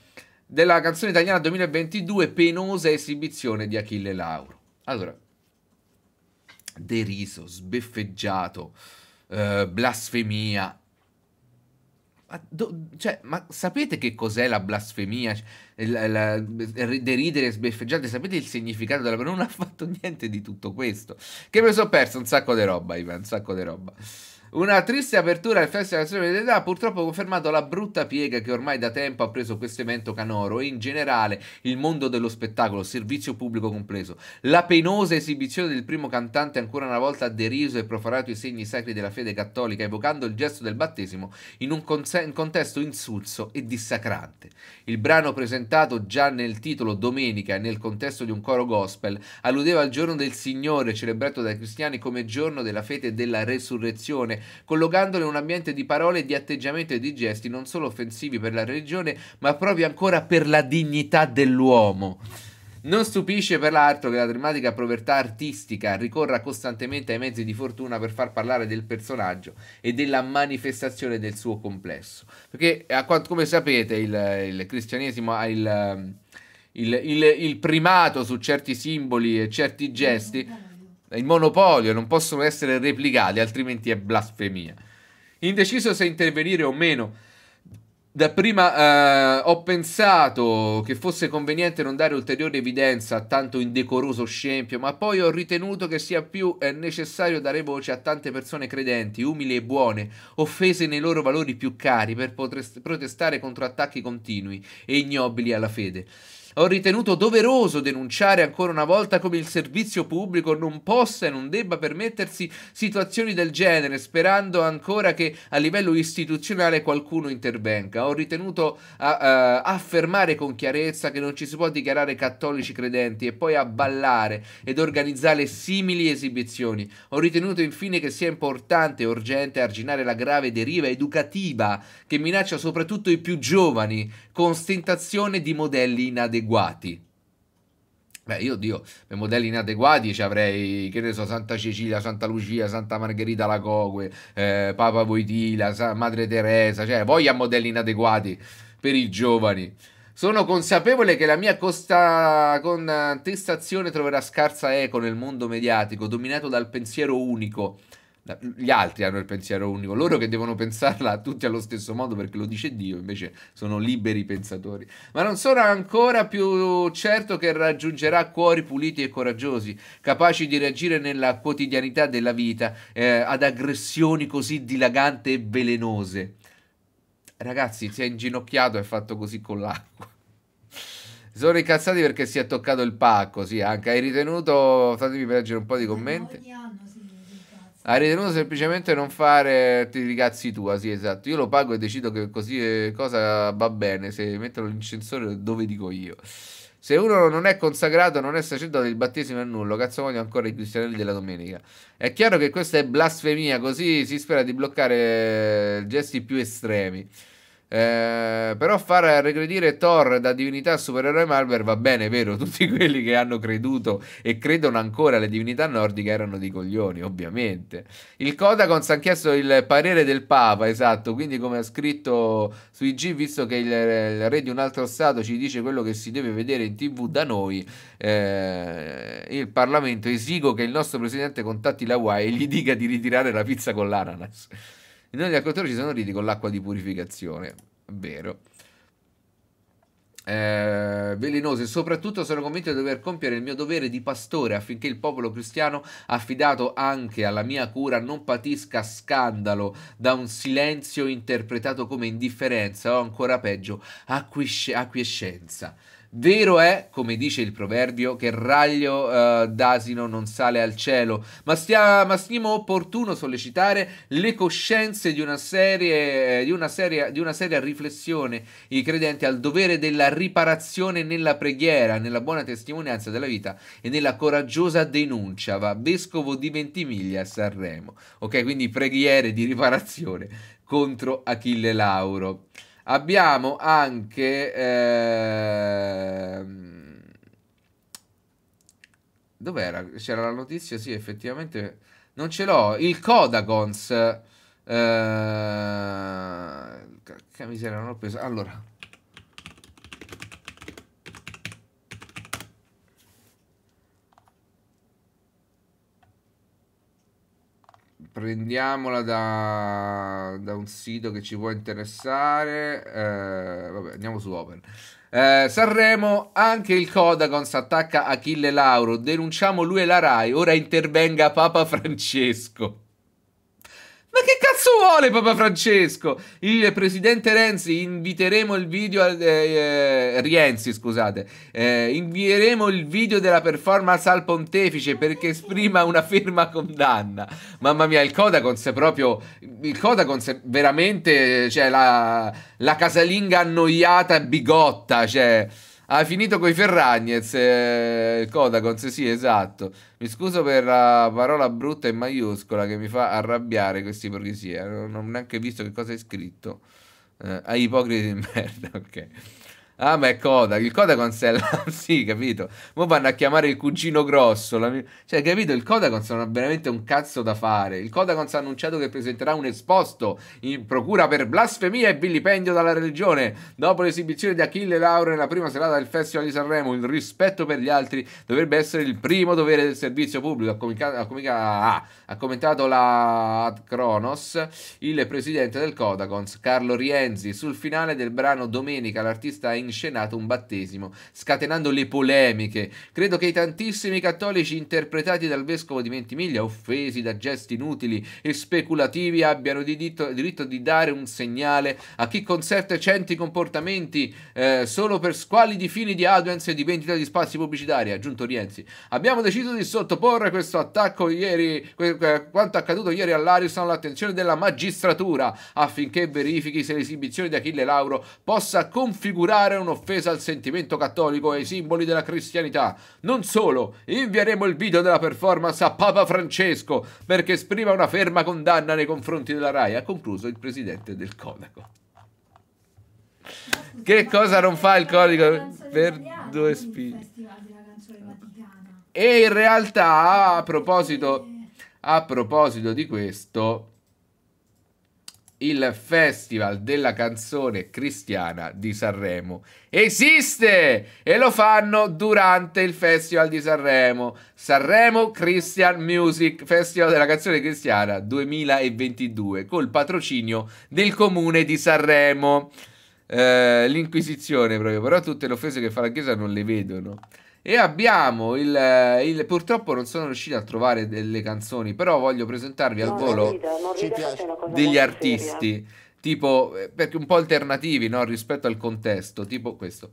della canzone italiana 2022 penosa esibizione di Achille Lauro. Allora, deriso, sbeffeggiato, eh, blasfemia. Ma, do, cioè, ma sapete che cos'è la blasfemia? La, la, deridere e sbeffeggiare, sapete il significato della Non ha fatto niente di tutto questo. Che mi sono perso un sacco di roba, Ivan, un sacco di roba. Una triste apertura al Festival della Solidarietà ha purtroppo confermato la brutta piega che ormai da tempo ha preso questo evento canoro e in generale il mondo dello spettacolo, servizio pubblico compreso. La penosa esibizione del primo cantante ancora una volta ha deriso e profanato i segni sacri della fede cattolica evocando il gesto del battesimo in un in contesto insulso e dissacrante. Il brano presentato già nel titolo Domenica e nel contesto di un coro gospel alludeva al giorno del Signore celebrato dai cristiani come giorno della fede e della resurrezione collocandolo in un ambiente di parole, di atteggiamento e di gesti non solo offensivi per la religione, ma proprio ancora per la dignità dell'uomo. Non stupisce peraltro che la drammatica povertà artistica ricorra costantemente ai mezzi di fortuna per far parlare del personaggio e della manifestazione del suo complesso. Perché, come sapete, il, il cristianesimo ha il, il, il primato su certi simboli e certi gesti mm, mm, mm il monopolio, non possono essere replicati, altrimenti è blasfemia. Indeciso se intervenire o meno, da prima eh, ho pensato che fosse conveniente non dare ulteriore evidenza a tanto indecoroso scempio, ma poi ho ritenuto che sia più eh, necessario dare voce a tante persone credenti, umili e buone, offese nei loro valori più cari, per potrest- protestare contro attacchi continui e ignobili alla fede ho ritenuto doveroso denunciare ancora una volta come il servizio pubblico non possa e non debba permettersi situazioni del genere, sperando ancora che a livello istituzionale qualcuno intervenga. Ho ritenuto a, uh, affermare con chiarezza che non ci si può dichiarare cattolici credenti e poi abballare ed organizzare simili esibizioni. Ho ritenuto infine che sia importante e urgente arginare la grave deriva educativa che minaccia soprattutto i più giovani, con stentazione di modelli inadeguati inadeguati. Beh, io Dio, per modelli inadeguati ci avrei, che ne so, Santa Cecilia, Santa Lucia, Santa Margherita la Cogue, eh, Papa Voitila, Sa- Madre Teresa, cioè voglia modelli inadeguati per i giovani. Sono consapevole che la mia costa- contestazione troverà scarsa eco nel mondo mediatico, dominato dal pensiero unico gli altri hanno il pensiero unico, loro che devono pensarla tutti allo stesso modo perché lo dice Dio, invece sono liberi pensatori. Ma non sono ancora più certo che raggiungerà cuori puliti e coraggiosi, capaci di reagire nella quotidianità della vita eh, ad aggressioni così dilagante e velenose. Ragazzi, si è inginocchiato e fatto così con l'acqua. Sono incazzati perché si è toccato il pacco, sì, anche hai ritenuto, fatemi leggere un po' di commenti. Ogni anno ha ritenuto semplicemente non fare i cazzi tua, sì esatto. Io lo pago e decido che così eh, cosa va bene, se mettono l'incensore dove dico io. Se uno non è consacrato, non è sacerdote, il battesimo è nullo. Cazzo voglio ancora i cristianelli della domenica. È chiaro che questa è blasfemia, così si spera di bloccare eh, gesti più estremi. Eh, però far regredire Thor da divinità supereroe Marvel va bene, vero? Tutti quelli che hanno creduto e credono ancora alle divinità nordiche erano dei coglioni, ovviamente. Il Kodakons ha chiesto il parere del Papa, esatto, quindi come ha scritto su IG, visto che il, il, re di un altro stato ci dice quello che si deve vedere in tv da noi, eh, il Parlamento esigo che il nostro presidente contatti la UAE e gli dica di ritirare la pizza con l'ananas. I nomi del cottore ci sono riti con l'acqua di purificazione. Vero. Eh, velenoso e soprattutto sono convinto di dover compiere il mio dovere di pastore affinché il popolo cristiano affidato anche alla mia cura non patisca scandalo da un silenzio interpretato come indifferenza o ancora peggio acquiescenza. Vero è, come dice il proverbio, che il raglio uh, d'asino non sale al cielo, ma, stia, ma stimo opportuno sollecitare le coscienze di una, serie, di, una serie, di una seria riflessione, i credenti al dovere della riparazione nella preghiera, nella buona testimonianza della vita e nella coraggiosa denuncia, va vescovo di Ventimiglia a Sanremo. Ok, quindi preghiere di riparazione contro Achille Lauro. Abbiamo anche... Ehm... Dov'era? C'era la notizia? Sì, effettivamente... Non ce l'ho. Il Codagons. Eh... Che miseria, non l'ho preso. Allora, prendiamola da, da, un sito che ci può interessare. Eh, vabbè, andiamo su Open. Eh, Sanremo, anche il Codacons attacca Achille Lauro. Denunciamo lui e la Rai. Ora intervenga Papa Francesco vuole Papa Francesco? Il presidente Renzi, inviteremo il video. Al, eh, eh, Rienzi, scusate. Eh, invieremo il video della performance al pontefice perché esprima una ferma condanna. Mamma mia, il Codacons è proprio. Il Codacons è veramente. Cioè, la, la casalinga annoiata e bigotta. Cioè. Ha finito coi Ferragnez, eh, Codacons, sì, esatto. Mi scuso per la parola brutta in maiuscola che mi fa arrabbiare questa ipocrisia. Non, ho neanche visto che cosa è scritto. Eh, a ipocriti di merda, ok. Ah, ma è Kodak. Il Kodakons è sì, capito. Mo vanno a chiamare il cugino grosso. La... Cioè, capito? Il Kodakons è veramente un cazzo da fare. Il Kodakons ha annunciato che presenterà un esposto in procura per blasfemia e vilipendio dalla religione. Dopo l'esibizione di Achille Lauro nella prima serata del Festival di Sanremo, il rispetto per gli altri dovrebbe essere il primo dovere del servizio pubblico. Ha, comica... ah, ha commentato la Ad Kronos, il presidente del Kodakons, Carlo Rienzi, sul finale del brano Domenica. L'artista in inscenato un battesimo, scatenando le polemiche. Credo che i tantissimi cattolici interpretati dal vescovo di Ventimiglia, offesi da gesti inutili e speculativi, abbiano diritto, diritto di dare un segnale a chi consente centi comportamenti eh, solo per squalidi fini di aduance e di vendita di spazi pubblicitari, ha aggiunto Rienzi. Abbiamo deciso di sottoporre questo attacco ieri, quanto accaduto ieri all'Arison all'attenzione della magistratura affinché verifichi se l'esibizione di Achille Lauro possa configurare un'offesa al sentimento cattolico e ai simboli della cristianità. Non solo, invieremo il video della performance a Papa Francesco perché esprima una ferma condanna nei confronti della RAI, ha concluso il presidente del Codaco. Che cosa non fa il codico per due spine? E in realtà, a proposito, eh. a proposito di questo, il Festival della canzone cristiana di Sanremo. Esiste e lo fanno durante il Festival di Sanremo. Sanremo Christian Music Festival della canzone cristiana 2022 col patrocinio del comune di Sanremo eh, l'Inquisizione proprio, però tutte le offese che fa la Chiesa non le vedono. E abbiamo il, eh, il, Purtroppo non sono riuscito a trovare delle canzoni, però voglio presentarvi al volo rido, rido, degli artisti, seria. tipo, eh, perché un po' alternativi no, rispetto al contesto, tipo questo.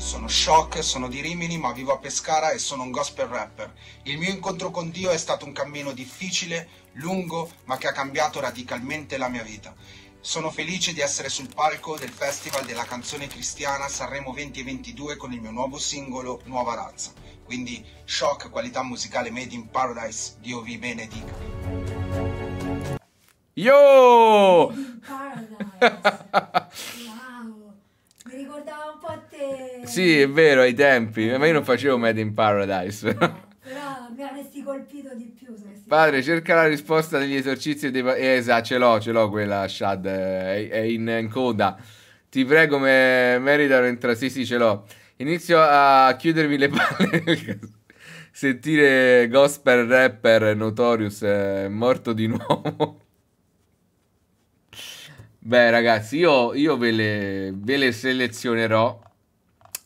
sono Shock, sono di Rimini ma vivo a Pescara e sono un gospel rapper. Il mio incontro con Dio è stato un cammino difficile, lungo, ma che ha cambiato radicalmente la mia vita. Sono felice di essere sul palco del Festival della canzone cristiana Sanremo 2022 con il mio nuovo singolo Nuova razza. Quindi shock, qualità musicale made in paradise, Dio vi benedica. Yo! paradise. Mi ricordava un po' a te. Sì, è vero, ai tempi. Ma io non facevo Made in Paradise. No, eh, però mi avresti colpito di più. Padre, cerca la risposta degli esercizi dei... Eh, esatto, ce l'ho, ce l'ho quella, Shad. È, è in, in, coda. Ti prego, me... Merida entra. Sì, sì, ce l'ho. Inizio a chiudermi le palle. Sentire gospel rapper Notorious è eh, morto di nuovo. Beh, ragazzi, io, io ve, le, ve, le, selezionerò.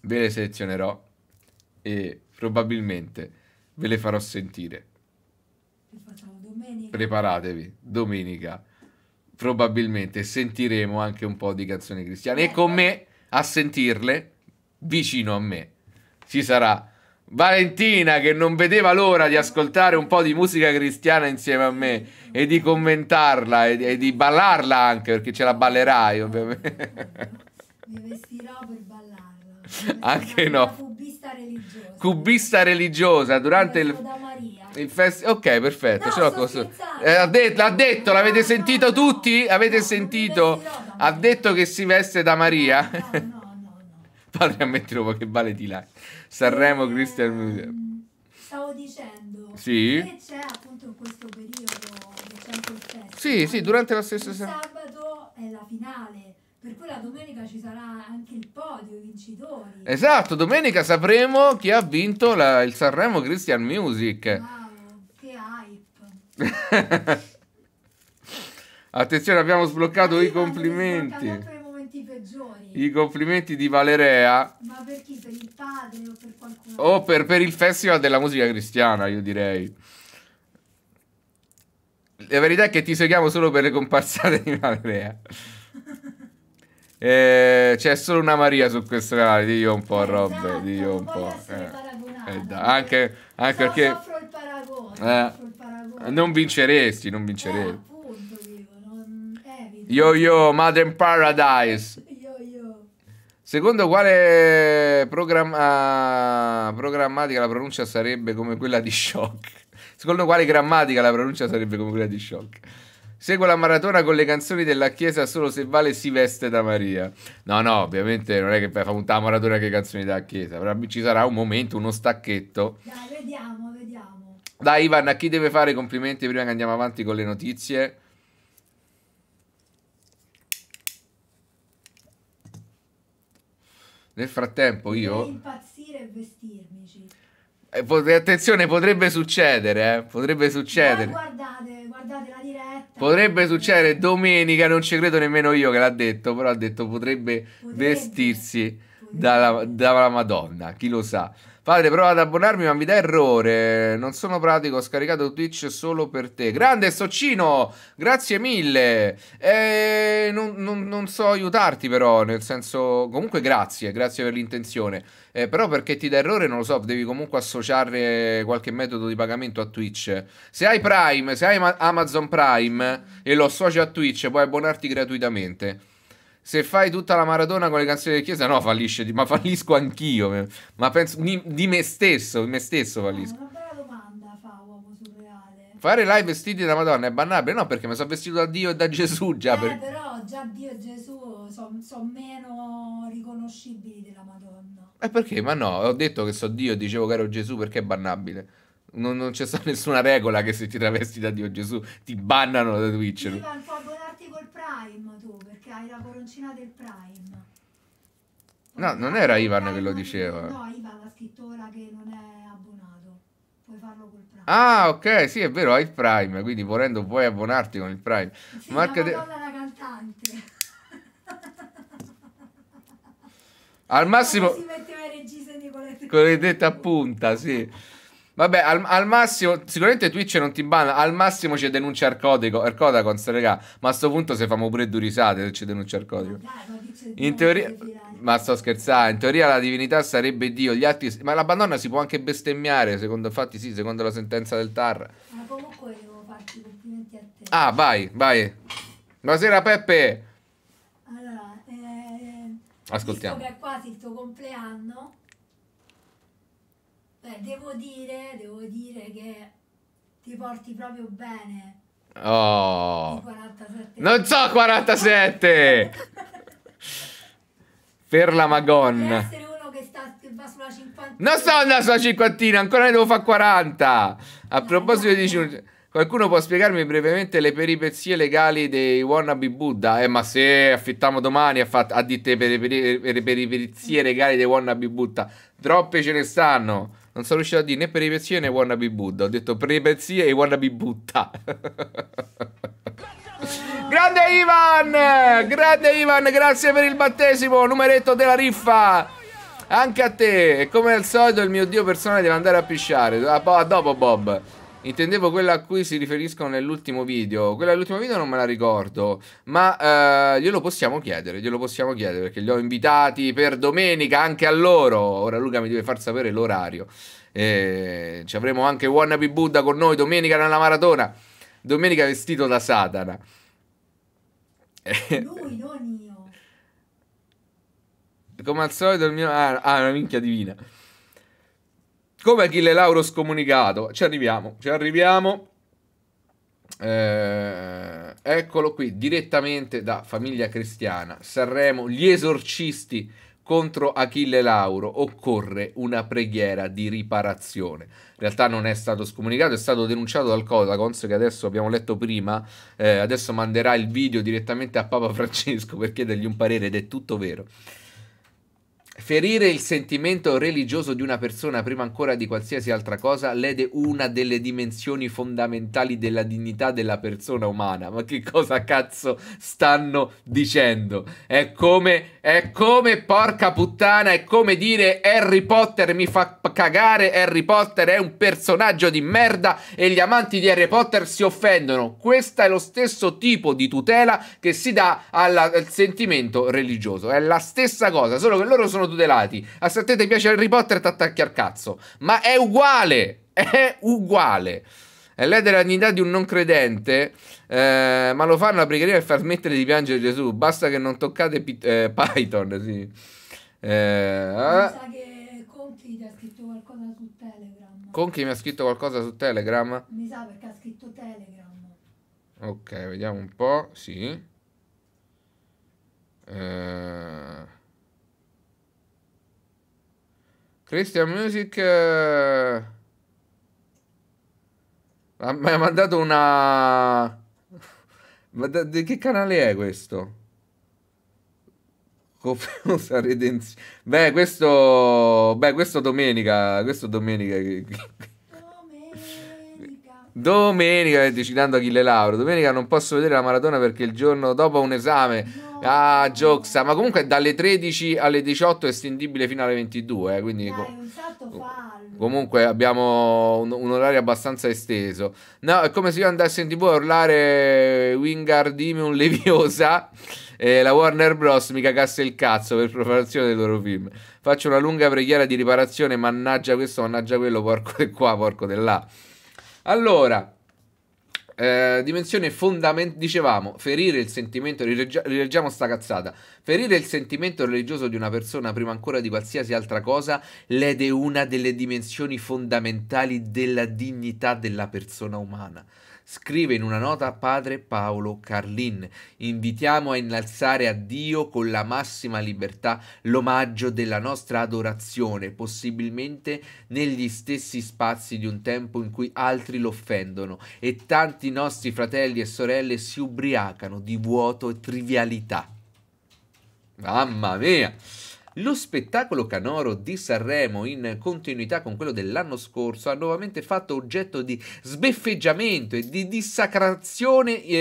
Ve le selezionerò. E probabilmente ve le farò sentire. Domenica. Preparatevi, domenica. Probabilmente sentiremo anche un po' di canzoni cristiane. E con ecco. me a sentirle, vicino a me, ci sarà Valentina che non vedeva l'ora di ascoltare un po' di musica cristiana insieme a me e di commentarla e di, e di ballarla anche perché ce la ballerai ovviamente. Mi vestirò per ballarla. Anche no. Cubista religiosa. Cubista religiosa durante il... il festival. Ok, perfetto. No, costo... eh, l'ha, de l'ha detto, l'avete sentito tutti? Avete sentito? Ha detto che si veste da Maria? No, no. Padre ammettilo che vale di là Sanremo ehm, Christian Music Stavo dicendo. Sì. Che c'è appunto in questo periodo che c'è anche il festival. Sì, sì, durante la stessa il Sabato è la finale. Per cui la domenica ci sarà anche il podio, i vincitori. Esatto, domenica sapremo chi ha vinto la, il Sanremo Christian Music. Wow, che hype. Attenzione, abbiamo sbloccato i complimenti. I complimenti di Valerea. Ma per chi? Per il padre o per qualcuno? O per, per, il festival della musica cristiana, io direi. La verità è che ti seguiamo solo per le comparsate di Valerea. eh, c'è solo una Maria su questo canale, Dio un po', esatto, Rob, Dio un po'. Eh. Esatto, eh, eh da, anche, anche so, perché... Soffro il paragone, eh, soffro il paragone. Non vinceresti, non vinceresti. Eh, appunto, dico, non... vinceresti. Yo Yo in Paradise Secondo quale programma... Ah, programmatica la pronuncia sarebbe come quella di Shock? Secondo quale grammatica la pronuncia sarebbe come quella di Shock? Seguo la maratona con le canzoni della Chiesa solo se Vale si veste da Maria. No, no, ovviamente non è che fa un maratona con le canzoni della Chiesa, però ci sarà un momento, uno stacchetto. Dai, vediamo, vediamo. Dai, Ivan, a chi deve fare i complimenti prima che andiamo avanti con le notizie? Nel frattempo io... impazzire e vestirmici. Eh, attenzione, potrebbe succedere, eh? Potrebbe succedere. Poi guardate, guardate la diretta. Potrebbe succedere domenica, non ci credo nemmeno io che l'ha detto, però ha detto potrebbe, potrebbe. vestirsi potrebbe. Dalla, dalla Madonna, chi lo sa. Padre, prova ad abbonarmi, ma mi dà errore. Non sono pratico, ho scaricato Twitch solo per te. Grande Soccino, grazie mille. E eh, non, non, non so aiutarti, però, nel senso, comunque, grazie, grazie per l'intenzione. Eh, però perché ti dà errore non lo so, devi comunque associare qualche metodo di pagamento a Twitch. Se hai Prime, se hai Amazon Prime e lo associ a Twitch puoi abbonarti gratuitamente se fai tutta la maratona con le canzoni della Chiesa, no, fallisce, ma fallisco anch'io. Ma penso di, di me stesso, di me stesso fallisco. Ma ah, una bella domanda fa uomo Ah, Fare live vestiti da Madonna è bannabile? No, perché mi sono vestito da Dio e da Gesù già. Eh, per... però già Dio e Gesù sono son meno riconoscibili della Madonna. E eh perché? Ma no, ho detto che so Dio e dicevo che ero Gesù perché è bannabile. Non, non c'è nessuna regola che se ti travesti da Dio Gesù ti bannano da Twitch. Devi un po' abbonarti col Prime tu, perché hai la coroncina del Prime. No, no non era Ivan che lo diceva. No, Ivan ha scritto ora che non è abbonato. Puoi farlo col Prime. Ah, ok, sì, è vero, hai il Prime, quindi volendo puoi abbonarti con il Prime. Sì, Marca la Madonna de... la cantante. Al massimo... Si metteva i regista di Colette. Colette a sì. Vabbè, al, al, massimo, sicuramente Twitch non ti banna, al massimo ci denuncia il codico, raga, ma a sto punto se famo pure due risate se ci denuncia il codico. In teoria, ma sto scherzando, in teoria la divinità sarebbe Dio, gli altri, ma la Madonna si può anche bestemmiare, secondo, infatti sì, secondo la sentenza del TAR. Ma comunque devo farti complimenti a te. Ah, vai, vai. Buonasera Peppe. Allora, eh, eh Ascoltiamo. Visto che è quasi il tuo compleanno Beh, devo dire, devo dire che ti porti proprio bene. Oh. Non so 47! per la Magonna. Deve essere uno che, sta, che va sulla cinquantina. Non sto andando sulla cinquantina, ancora ne devo fare 40. A no, proposito no. di cinquantina. Qualcuno può spiegarmi brevemente le peripezie legali dei wannabe Buddha? Eh, ma se affittiamo domani a, fat- a dite per le peripezie legali dei wannabe Buddha, troppe ce ne stanno. Non sono riuscito a dire né peripezie né wannabe Buddha. Ho detto peripezie e wannabe Butta. grande Ivan! Grande Ivan, grazie per il battesimo, numeretto della riffa. Anche a te, E come al solito il mio dio personale deve andare a pisciare. A, a dopo Bob. Intendevo quella a cui si riferiscono nell'ultimo video. Quella dell'ultimo video non me la ricordo, ma eh, glielo possiamo chiedere, glielo possiamo chiedere perché li ho invitati per domenica anche a loro. Ora Luca mi deve far sapere l'orario. E eh, ci avremo anche Wannabe Buddha con noi domenica nella maratona. Domenica vestito da Satana. Lui, non io. Come al solito il mio... ah, ah una minchia divina. Come Achille Lauro scomunicato. Ci arriviamo, ci arriviamo. Eh, eccolo qui, direttamente da Famiglia Cristiana. Sanremo, gli esorcisti contro Achille Lauro occorre una preghiera di riparazione. In realtà non è stato scomunicato, è stato denunciato dal Codacons che adesso abbiamo letto prima, eh, adesso manderà il video direttamente a Papa Francesco per chiedergli un parere ed è tutto vero. Ferire il sentimento religioso di una persona prima ancora di qualsiasi altra cosa lede una delle dimensioni fondamentali della dignità della persona umana. Ma che cosa cazzo stanno dicendo? È come è come porca puttana, è come dire Harry Potter mi fa cagare, Harry Potter è un personaggio di merda e gli amanti di Harry Potter si offendono. Questo è lo stesso tipo di tutela che si dà alla, al sentimento religioso. È la stessa cosa, solo che loro sono tutelati. A se a te ti piace Harry Potter ti attacchi al cazzo. Ma è uguale, è uguale. È lei della dignità di un non credente, eh, ma lo fa una preghiera per far smettere di piangere Gesù. Basta che non toccate pit- eh, Python, sì. Eh, Mi ah. sa che Conchi ti ha scritto qualcosa su Telegram. Conchi mi ha scritto qualcosa su Telegram? Mi sa perché ha scritto Telegram. Ok, vediamo un po', sì. Eh... Christian Music... Eh... Mi ha mandato una... Ma da, di che canale è questo? Confusa redenzione. Beh, questo... Beh, questo domenica... Questo domenica... Domenica, eh, citando Achille Lauro, domenica non posso vedere la maratona perché il giorno dopo un esame. No. Ah, Gioxa, ma comunque dalle 13 alle 18 è estendibile fino alle 22, eh, quindi Dai, com- comunque abbiamo un, un, orario abbastanza esteso. No, è come se io andassi in tv a urlare Wingardium Leviosa e eh, la Warner Bros. mi cagasse il cazzo per preparazione dei loro film. Faccio una lunga preghiera di riparazione, mannaggia questo, mannaggia quello, porco di qua, porco di là. Allora, eh, dimensione fondamentale, dicevamo, ferire il sentimento, rileggiamo sta cazzata, ferire il sentimento religioso di una persona prima ancora di qualsiasi altra cosa lede una delle dimensioni fondamentali della dignità della persona umana. Scrive in una nota padre Paolo Carlin, invitiamo a innalzare a Dio con la massima libertà l'omaggio della nostra adorazione, possibilmente negli stessi spazi di un tempo in cui altri lo offendono e tanti nostri fratelli e sorelle si ubriacano di vuoto e trivialità. Mamma mia! Lo spettacolo canoro di Sanremo, in continuità con quello dell'anno scorso, ha nuovamente fatto oggetto di sbeffeggiamento e di dissacrazione, eh,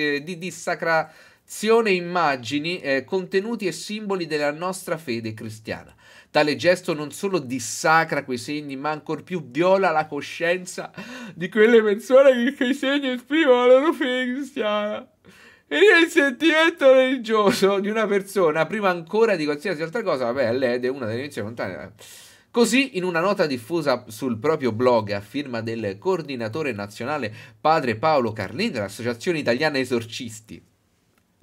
eh, eh, di dissacrazione immagini, eh, contenuti e simboli della nostra fede cristiana. Tale gesto non solo dissacra quei segni, ma ancor più viola la coscienza di quelle persone che quei segni esprimono la loro fede cristiana. Il sentimento religioso di una persona, prima ancora di qualsiasi altra cosa, vabbè, l'Ed è una delle iniziative lontane. Eh. Così, in una nota diffusa sul proprio blog a firma del coordinatore nazionale padre Paolo Carlini dell'Associazione Italiana Esorcisti.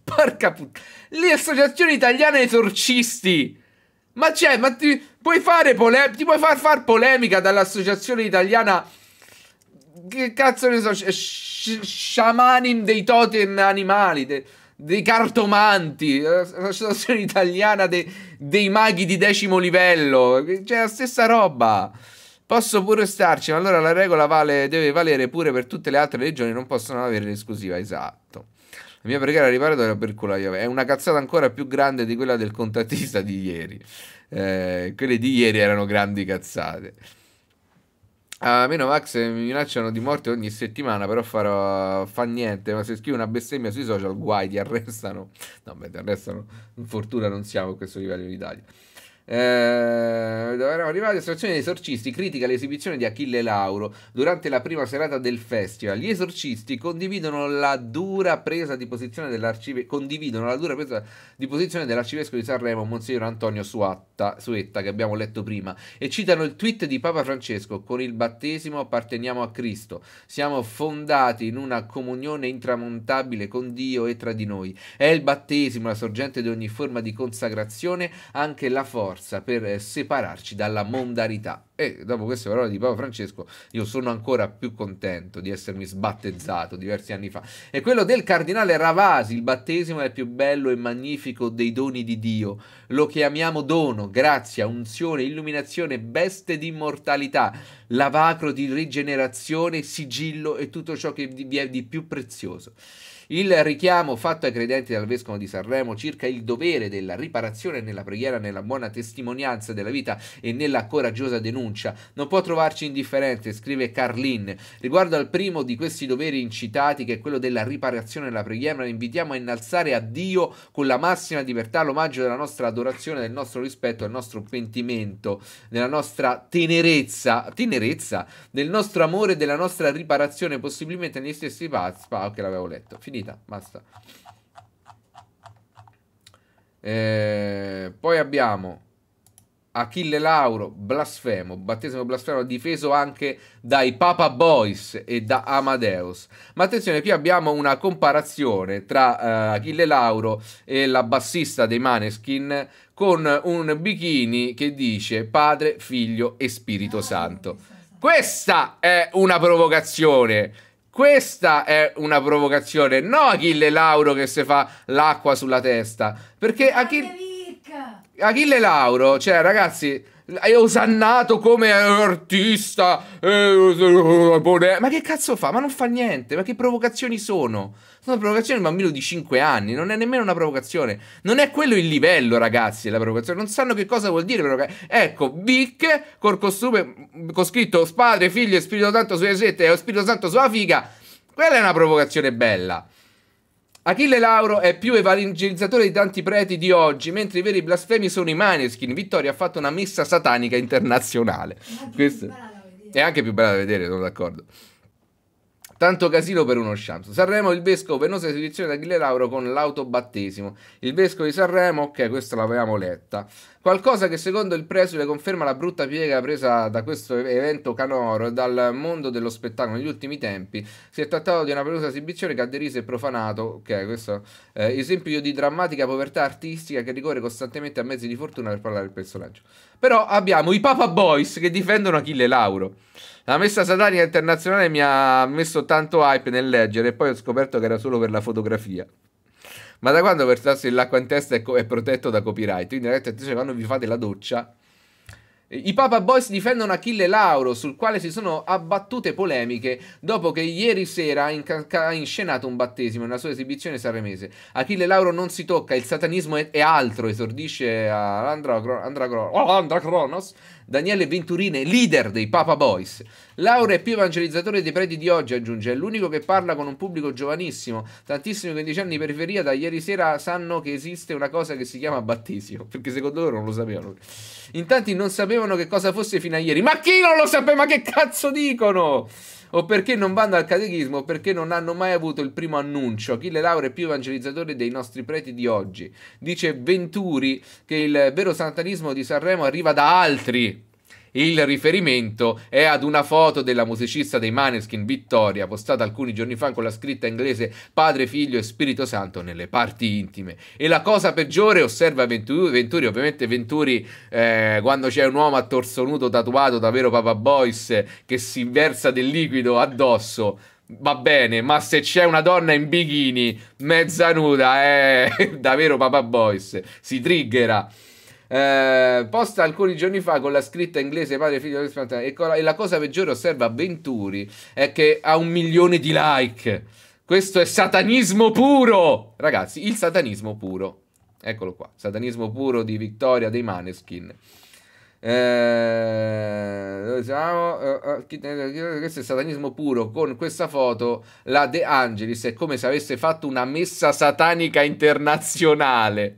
Porca puttana! L'Associazione Italiana esorcisti! Ma c'è, ma ti puoi fare polemica, ti puoi far far polemica dall'Associazione Italiana Esorcisti? Che cazzo ne so, sciamanin dei totem animali, de dei cartomanti, eh, la situazione italiana de dei maghi di decimo livello, cioè la stessa roba. Posso pure starci, ma allora la regola vale, deve valere pure per tutte le altre regioni, non possono avere l'esclusiva, esatto. La mia preghiera riparata era per quella È una cazzata ancora più grande di quella del contattista di ieri. Eh, quelle di ieri erano grandi cazzate. A meno Max mi minacciano di morte ogni settimana, però farò, fa niente. Ma se scrivo una bestemmia sui social, guai, ti arrestano. No, beh, ti arrestano. In fortuna non siamo a questo livello in Italia. Eh, eravamo arrivati a situazione degli esorcisti critica l'esibizione di Achille Lauro durante la prima serata del festival. Gli esorcisti condividono la dura presa di posizione dell'arcivescovo dell di Sanremo, Monsignor Antonio Suatta, Suetta, che abbiamo letto prima, e citano il tweet di Papa Francesco: Con il battesimo apparteniamo a Cristo, siamo fondati in una comunione intramontabile con Dio e tra di noi. È il battesimo la sorgente di ogni forma di consacrazione, anche la forza forza per eh, separarci dalla mondarità. E dopo queste parole di Papa Francesco io sono ancora più contento di essermi sbattezzato diversi anni fa. E quello del cardinale Ravasi, il battesimo è il più bello e magnifico dei doni di Dio. Lo chiamiamo dono, grazia, unzione, illuminazione, veste di immortalità, lavacro di rigenerazione, sigillo e tutto ciò che vi è di più prezioso. Il richiamo fatto ai credenti dal vescovo di Sanremo circa il dovere della riparazione nella preghiera, nella buona testimonianza della vita e nella coraggiosa denuncia non può trovarci indifferente, scrive Carlin. Riguardo al primo di questi doveri incitati, che è quello della riparazione nella preghiera, invitiamo a innalzare a Dio con la massima libertà l'omaggio della nostra adorazione, del nostro rispetto, del nostro pentimento, della nostra tenerezza, tenerezza del nostro amore e della nostra riparazione, possibilmente negli stessi passi. Ah, ok, l'avevo letto finita, basta. Eh, poi abbiamo Achille Lauro, blasfemo, battesimo blasfemo, difeso anche dai Papa Boys e da Amadeus. Ma attenzione, qui abbiamo una comparazione tra eh, Achille Lauro e la bassista dei Maneskin con un bikini che dice Padre, Figlio e Spirito Santo. Questa è una provocazione. Questa è una provocazione, no Achille Lauro che si fa l'acqua sulla testa. Perché Achille... Achille Lauro, cioè ragazzi, è osannato come artista. Eh, Ma che cazzo fa? Ma non fa niente. Ma che provocazioni sono? Sono provocazioni di un bambino di 5 anni. Non è nemmeno una provocazione. Non è quello il livello, ragazzi. La provocazione. Non sanno che cosa vuol dire. Provoca- ecco, Vic col costume con scritto padre, figlio e Spirito Santo sulle sette e Spirito Santo sulla figa. Quella è una provocazione bella. Achille Lauro è più evangelizzatore di tanti preti di oggi, mentre i veri blasfemi sono i Maneskin. Vittoria ha fatto una messa satanica internazionale. Questo è anche più bella da vedere, sono d'accordo. Tanto casino per uno sciamso. Sanremo, il vescovo, penosa esibizione di Achille Lauro con l'autobattesimo. Il vescovo di Sanremo, ok, questa l'avevamo letta. Qualcosa che secondo il presule conferma la brutta piega presa da questo evento canoro dal mondo dello spettacolo negli ultimi tempi. Si è trattato di una pelosa esibizione che ha deriso e profanato, ok, questo eh, esempio di drammatica povertà artistica che ricorre costantemente a mezzi di fortuna per parlare del personaggio. Però abbiamo i Papa Boys che difendono Achille Lauro. La messa satanica internazionale mi ha messo tanto hype nel leggere e poi ho scoperto che era solo per la fotografia. Ma da quando quel tasto dell'acqua in testa è, è protetto da copyright? Quindi ragazzi, attenzione, quando vi fate la doccia i Papa Boys difendono Achille Lauro, sul quale si sono abbattute polemiche dopo che ieri sera ha inscenato un battesimo nella sua esibizione sanremese. Achille Lauro non si tocca, il satanismo è, altro, esordisce a oh, Andra, Cronos, Daniele Venturine, leader dei Papa Boys. Laura è più evangelizzatore dei preti di oggi, aggiunge, è l'unico che parla con un pubblico giovanissimo. Tantissimi quindicenni di periferia da ieri sera sanno che esiste una cosa che si chiama battesimo, perché secondo loro non lo sapevano. In tanti non sapevano che cosa fosse fino a ieri. Ma chi non lo sapeva? Ma che cazzo dicono? O perché non vanno al catechismo? O perché non hanno mai avuto il primo annuncio? Chi le laurea è più evangelizzatore dei nostri preti di oggi. Dice Venturi che il vero santanismo di Sanremo arriva da altri il riferimento è ad una foto della musicista dei Maneskin Vittoria, postata alcuni giorni fa con la scritta inglese Padre, Figlio e Spirito Santo nelle parti intime. E la cosa peggiore, osserva Venturi, ovviamente Venturi, eh, quando c'è un uomo a torso nudo tatuato da vero Papa Boys che si versa del liquido addosso, va bene, ma se c'è una donna in bikini mezza nuda, eh, davvero Papa Boys, si triggera. Eh, posta alcuni giorni fa con la scritta inglese padre figlio e, e la cosa peggiore osserva Venturi è che ha un milione di like. Questo è satanismo puro! Ragazzi, il satanismo puro. Eccolo qua, satanismo puro di Vittoria dei Maneskin. Eh, dove siamo? Eh, eh, questo è satanismo puro. Con questa foto, la De Angelis è come se avesse fatto una messa satanica internazionale.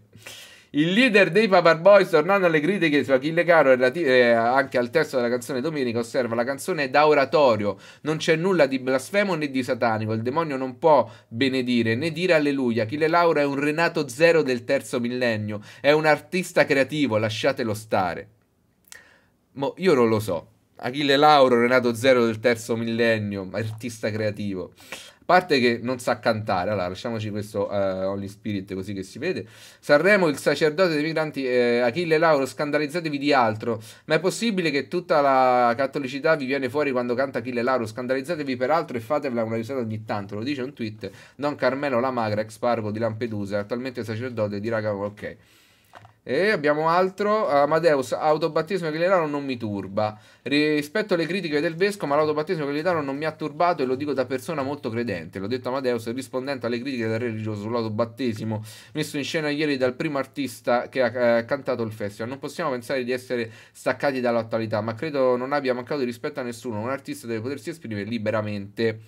Il leader dei Paper Boys, tornando alle critiche su Achille Caro e eh, anche al testo della canzone Domenica, osserva la canzone da oratorio. Non c'è nulla di blasfemo né di satanico. Il demonio non può benedire né dire alleluia. Achille Laura è un Renato Zero del terzo millennio. È un artista creativo, lasciatelo stare. Mo, io non lo so. Achille Lauro, Renato Zero del terzo millennio, artista creativo parte che non sa cantare, allora lasciamoci questo uh, Holy Spirit così che si vede. Sanremo, il sacerdote dei migranti, eh, Achille Lauro, scandalizzatevi di altro, ma è possibile che tutta la cattolicità vi viene fuori quando canta Achille Lauro, scandalizzatevi per altro e fatevela una risata ogni tanto, lo dice un tweet, Don Carmelo Lamagra, ex pargo di Lampedusa, attualmente sacerdote di Raga, ok. E abbiamo altro, Amadeus, autobattesimo Galileo non mi turba. Rispetto alle critiche del Vesco, ma l'autobattesimo Galileo non mi ha turbato e lo dico da persona molto credente. L'ho detto Amadeus, rispondendo alle critiche del religioso sull'autobattesimo messo in scena ieri dal primo artista che ha eh, cantato il festival. Non possiamo pensare di essere staccati dall'attualità, ma credo non abbia mancato di rispetto a nessuno. Un artista deve potersi esprimere liberamente.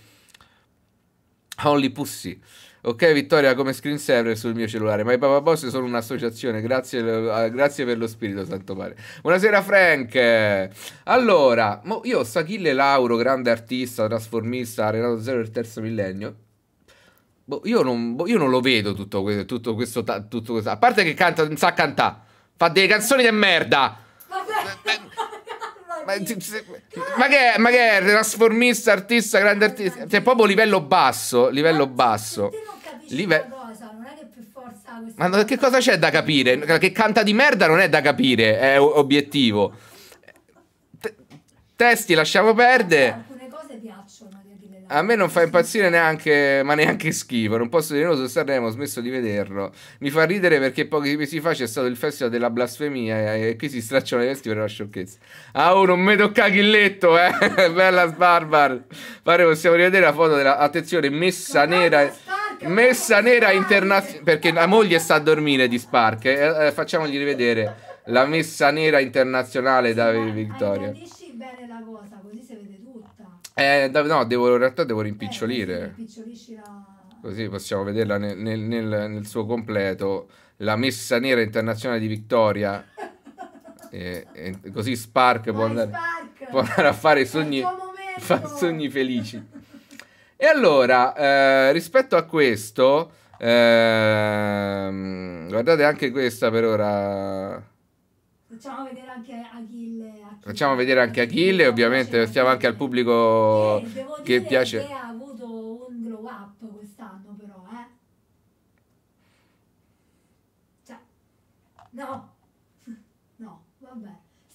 Holy Pussy. Ok Vittoria come screen server sul mio cellulare, ma i Papa Boss sono un'associazione, grazie, eh, grazie, per lo spirito, santo pare. Buonasera Frank! Allora, io sta Achille Lauro, grande artista, trasformista, Renato Zero del terzo millennio. Boh, io, non, boh, io non lo vedo tutto questo, tutto questo, tutto questo. A parte che canta, non sa cantare, fa delle canzoni di merda! Vabbè. Ma, che è? Ma che è? Trasformista, artista, grande artista. Cioè, proprio livello basso. Livello cioè, basso. Live... Ma che cosa c'è da capire? Che canta di merda non è da capire, è obiettivo. T testi lasciamo perdere. A me non fa impazzire neanche, ma neanche schifo. Non posso dire nulla su Sanremo, ho smesso di vederlo. Mi fa ridere perché pochi mesi fa c'è stato il festival della blasfemia e qui si stracciano le vesti per una sciocchezza. Ah, oh, non mi tocca Gilletto, eh. Bella Sbarbar. Pare possiamo rivedere la foto della... Attenzione, messa Come nera... messa nera internazionale... Perché la moglie sta a dormire di Spark. Eh, eh, facciamogli rivedere la messa nera internazionale da Vittoria. Eh, da, no, devo, in realtà devo eh, rimpicciolire. Eh, la... Così possiamo vederla nel, nel, nel, nel, suo completo. La messa nera internazionale di Vittoria. e, e, eh, eh, così Spark può andare, Spark può andare, a fare sogni, fa sogni felici. e allora, eh, rispetto a questo, ehm, guardate anche questa per ora. Facciamo vedere anche Achille. Achille. Facciamo vedere anche Achille, ovviamente stiamo anche al pubblico eh, che piace. Che ha avuto un grow up quest'anno però, eh. Cioè, no.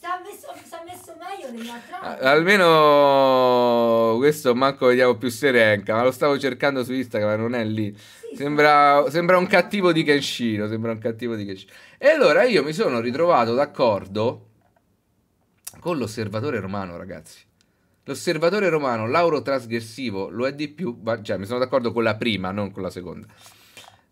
S'ha messo, s'ha messo meglio nell'altra. Almeno questo manco vediamo più Serenca, ma lo stavo cercando su Instagram, non è lì. Sì, sembra, sembra, un cattivo di Kenshiro, sembra un cattivo di Kenshiro. E allora io mi sono ritrovato d'accordo con l'osservatore romano, ragazzi. L'osservatore romano, Lauro trasgressivo, lo è di più, ma, già cioè, mi sono d'accordo con la prima, non con la seconda.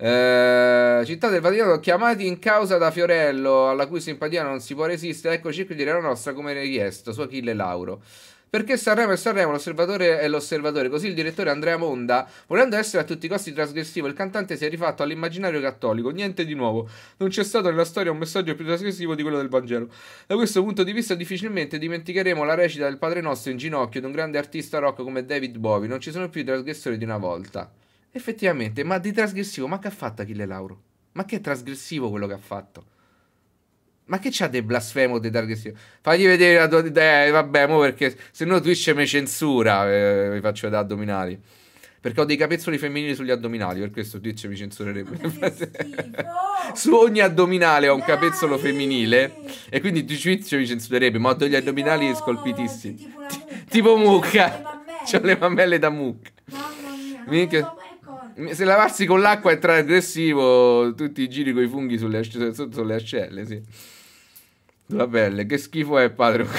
Eh, città del Vaticano chiamati in causa da Fiorello, alla cui simpatia non si può resistere. Eccoci qui, dire la nostra come richiesto, su Achille Lauro. Perché Sanremo è Sanremo, l'osservatore è l'osservatore. Così il direttore Andrea Monda, volendo essere a tutti i costi trasgressivo, il cantante si è rifatto all'immaginario cattolico. Niente di nuovo. Non c'è stato nella storia un messaggio più trasgressivo di quello del Vangelo. Da questo punto di vista, difficilmente dimenticheremo la recita del Padre Nostro in ginocchio di un grande artista rock come David Bowie. Non ci sono più i trasgressori di una volta. Effettivamente, ma di trasgressivo, ma che ha fatto Achille Lauro? Ma che è trasgressivo quello che ha fatto? Ma che c'ha del blasfemo del trasgressivo? Fagli vedere la tua... Eh, vabbè, mo perché se no Twitch mi censura, eh, vi faccio vedere addominali. Perché ho dei capezzoli femminili sugli addominali, per questo Twitch mi censurerebbe. Su ogni addominale ho un Dai! capezzolo femminile e quindi Twitch mi censurerebbe, ma ho degli tipo... addominali scolpitissimi. Tipo, mucca. C'ho le mammelle da mucca. Mamma mia. Minchia. Se lavarsi con l'acqua è trasgressivo, tutti i giri con i funghi sulle, sotto sulle ascelle, sì. Sulla pelle. Che schifo è, padre.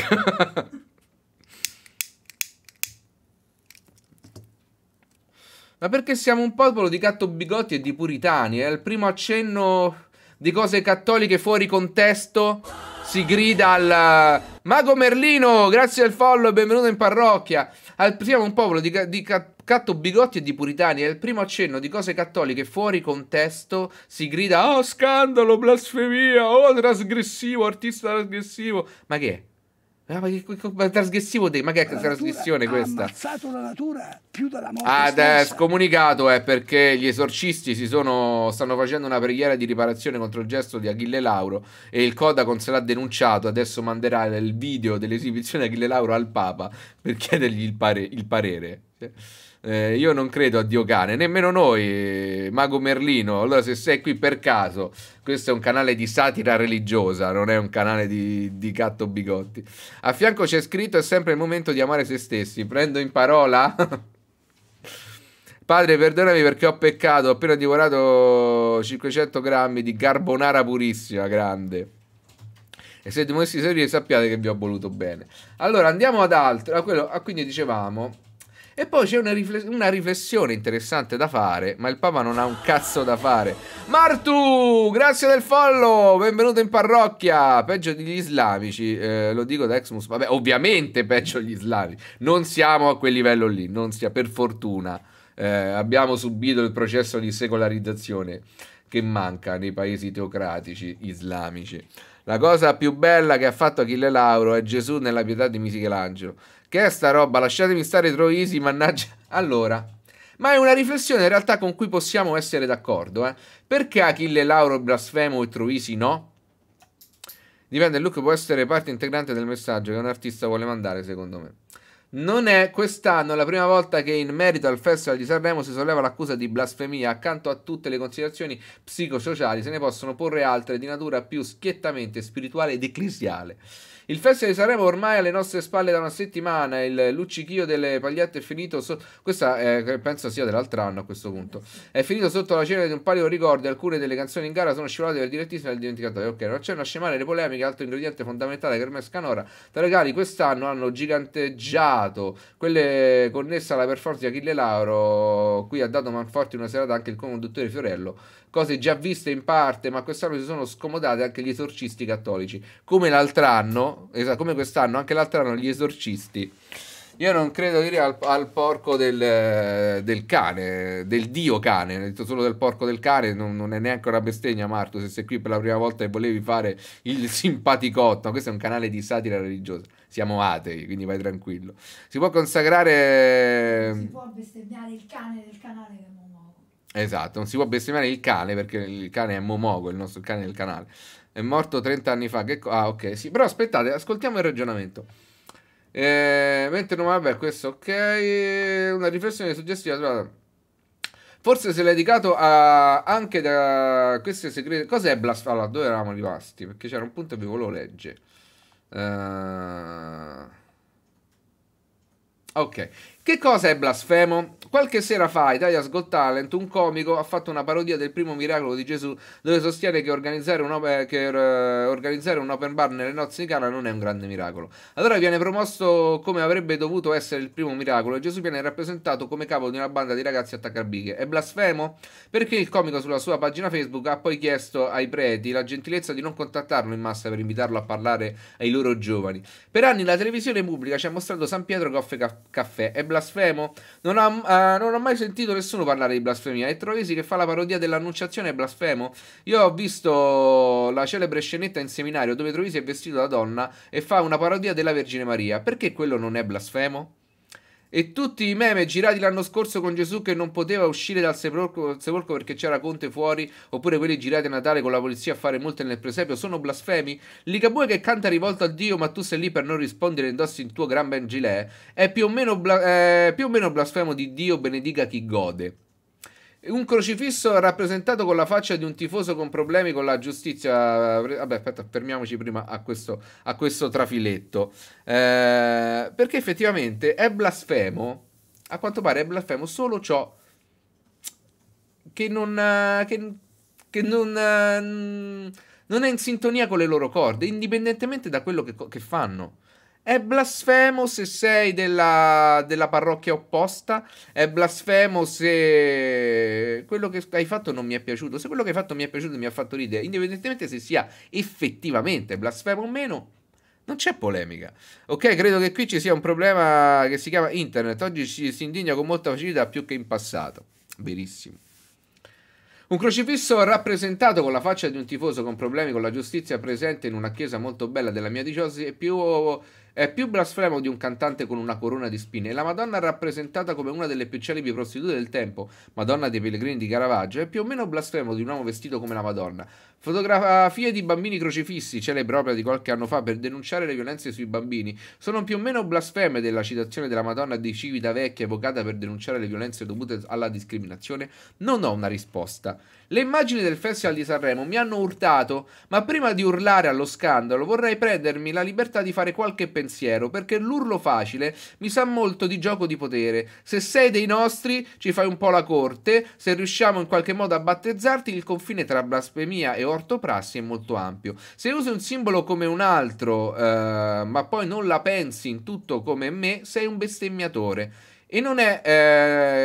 Ma perché siamo un popolo di gatto bigotti e di puritani? È il primo accenno di cose cattoliche fuori contesto si grida al Mago Merlino, grazie al follow e benvenuto in parrocchia. Al, siamo un popolo di, di catto bigotti e di puritani. È il primo accenno di cose cattoliche fuori contesto. Si grida: Oh, scandalo, blasfemia, oh, trasgressivo, artista trasgressivo. Ma che è? Ah, ma che, trasgressivo te? Ma che è trasgressione questa? Ha ammazzato la natura più dalla morte. Ah, è scomunicato è eh, perché gli esorcisti sono, stanno facendo una preghiera di riparazione contro il gesto di Achille Lauro e il Codacon se l'ha denunciato. Adesso manderà il video dell'esibizione di Achille Lauro al Papa per chiedergli il, pare, il parere. Eh, io non credo a Dio Cane, nemmeno noi, Mago Merlino. Allora, se sei qui per caso, questo è un canale di satira religiosa, non è un canale di, di gatto bigotti. A fianco c'è scritto: è sempre il momento di amare se stessi. Prendo in parola. Padre, perdonami perché ho peccato. Ho appena divorato 500 grammi di carbonara purissima, grande. E se dovessi servire sappiate che vi ho voluto bene. Allora andiamo ad altro. A ah, quello, a ah, quindi dicevamo e poi c'è una, rifle una, riflessione interessante da fare, ma il Papa non ha un cazzo da fare. Martu, grazie del follow, benvenuto in parrocchia. Peggio degli islamici, eh, lo dico da Exmus. Vabbè, ovviamente peggio degli islamici. Non siamo a quel livello lì, non sia per fortuna. Eh, abbiamo subito il processo di secolarizzazione che manca nei paesi teocratici islamici. La cosa più bella che ha fatto Achille Lauro è Gesù nella pietà di Michelangelo. Che è sta roba? Lasciatemi stare Troisi, mannaggia. Allora, ma è una riflessione in realtà con cui possiamo essere d'accordo. Eh? Perché Achille Lauro, Blasfemo e Troisi no? Dipende, il look può essere parte integrante del messaggio che un artista vuole mandare, secondo me. Non è quest'anno la prima volta che in merito al Festival di Sanremo si solleva l'accusa di blasfemia. Accanto a tutte le considerazioni psicosociali se ne possono porre altre di natura più schiettamente spirituale ed ecclesiale. Il Festival di Sanremo ormai alle nostre spalle da una settimana, il luccichio delle pagliette è finito so- questa è, penso sia dell'altro anno a questo punto. È finito sotto la cena di un palio ricordi, alcune delle canzoni in gara sono scivolate per direttissimo e il dimenticatoio. Ok, non c'è una scemare le polemiche, altro ingrediente fondamentale per Hermes Scanora, Tra le gare quest'anno hanno giganteggiato quelle connesse alla performance di Achille Lauro, qui ha dato Manforti una serata anche il conduttore Fiorello cose già viste in parte, ma quest'anno si sono scomodate anche gli esorcisti cattolici. Come l'altro anno, come quest'anno, anche l'altro anno gli esorcisti. Io non credo dire al, al porco del, del, cane, del dio cane, ho detto solo del porco del cane, non, non, è neanche una bestegna Marto, se sei qui per la prima volta e volevi fare il simpaticotto, questo è un canale di satira religiosa, siamo atei, quindi vai tranquillo. Si può consacrare... Si può bestemmiare il cane del canale che è morto. Esatto, non si può bestemmiare il cane perché il cane è Momogo, il nostro cane del canale. È morto 30 anni fa. Che ah, ok, sì. Però aspettate, ascoltiamo il ragionamento. Eh, mentre non vabbè, questo ok. Una riflessione suggestiva. Forse se l'hai dedicato a, anche da queste segrete. Cos'è Blasfemo? Allora, dove eravamo rimasti? Perché c'era un punto che vi volevo leggere. Uh... ok, che cosa è blasfemo? Qualche sera fa, Italia's Got Talent, un comico ha fatto una parodia del primo miracolo di Gesù, dove sostiene che organizzare un, open, eh, che, uh, organizzare un open bar nelle nozze di Cana non è un grande miracolo. Allora viene promosso come avrebbe dovuto essere il primo miracolo e Gesù viene rappresentato come capo di una banda di ragazzi attaccabighe. È blasfemo? Perché il comico sulla sua pagina Facebook ha poi chiesto ai preti la gentilezza di non contattarlo in massa per invitarlo a parlare ai loro giovani. Per anni la televisione pubblica ci ha mostrato San Pietro che offre ca- caffè. È blasfemo? Non ha, eh, non ho mai sentito nessuno parlare di blasfemia. È Troesi che fa la parodia dell'annunciazione è blasfemo? Io ho visto la celebre scenetta in seminario dove Troisi è vestito da donna e fa una parodia della Vergine Maria. Perché quello non è blasfemo? E tutti i meme girati l'anno scorso con Gesù che non poteva uscire dal sepolcro, perché c'era Conte fuori, oppure quelli girati a Natale con la polizia a fare molte nel presepio, sono blasfemi? Ligabue che canta rivolto a Dio ma tu sei lì per non rispondere e indossi il tuo gran ben gilet, è più o, meno, eh, più o meno blasfemo di Dio benedica chi gode. Un crocifisso rappresentato con la faccia di un tifoso con problemi con la giustizia. Vabbè, aspetta, fermiamoci prima a questo, a questo trafiletto. Eh, perché effettivamente è blasfemo. A quanto pare è blasfemo solo ciò che non. Eh, che, che non, eh, non è in sintonia con le loro corde, indipendentemente da quello che, che fanno. È blasfemo se sei della, della, parrocchia opposta. È blasfemo se quello che hai fatto non mi è piaciuto. Se quello che hai fatto mi è piaciuto e mi ha fatto ridere, indipendentemente se sia effettivamente blasfemo o meno. Non c'è polemica. Ok, credo che qui ci sia un problema che si chiama internet. Oggi ci, si indigna con molta facilità più che in passato. Verissimo. Un crocifisso rappresentato con la faccia di un tifoso con problemi con la giustizia presente in una chiesa molto bella della mia di Giosi e più è più blasfemo di un cantante con una corona di spine e la Madonna rappresentata come una delle più celebri prostitute del tempo, Madonna dei Pellegrini di Caravaggio, è più o meno blasfemo di un uomo vestito come la Madonna. Fotografie di bambini crocifissi, celebre opera di qualche anno fa per denunciare le violenze sui bambini, sono più o meno blasfeme della citazione della Madonna di Civita Vecchia evocata per denunciare le violenze dovute alla discriminazione? Non ho una risposta. Le immagini del Festival di Sanremo mi hanno urtato, ma prima di urlare allo scandalo vorrei prendermi la libertà di fare qualche pensiero, perché l'urlo facile mi sa molto di gioco di potere. Se sei dei nostri, ci fai un po' la corte, se riusciamo in qualche modo a battezzarti, il confine tra blasfemia e ortoprassi è molto ampio. Se usi un simbolo come un altro, eh, ma poi non la pensi in tutto come me, sei un bestemmiatore. E non è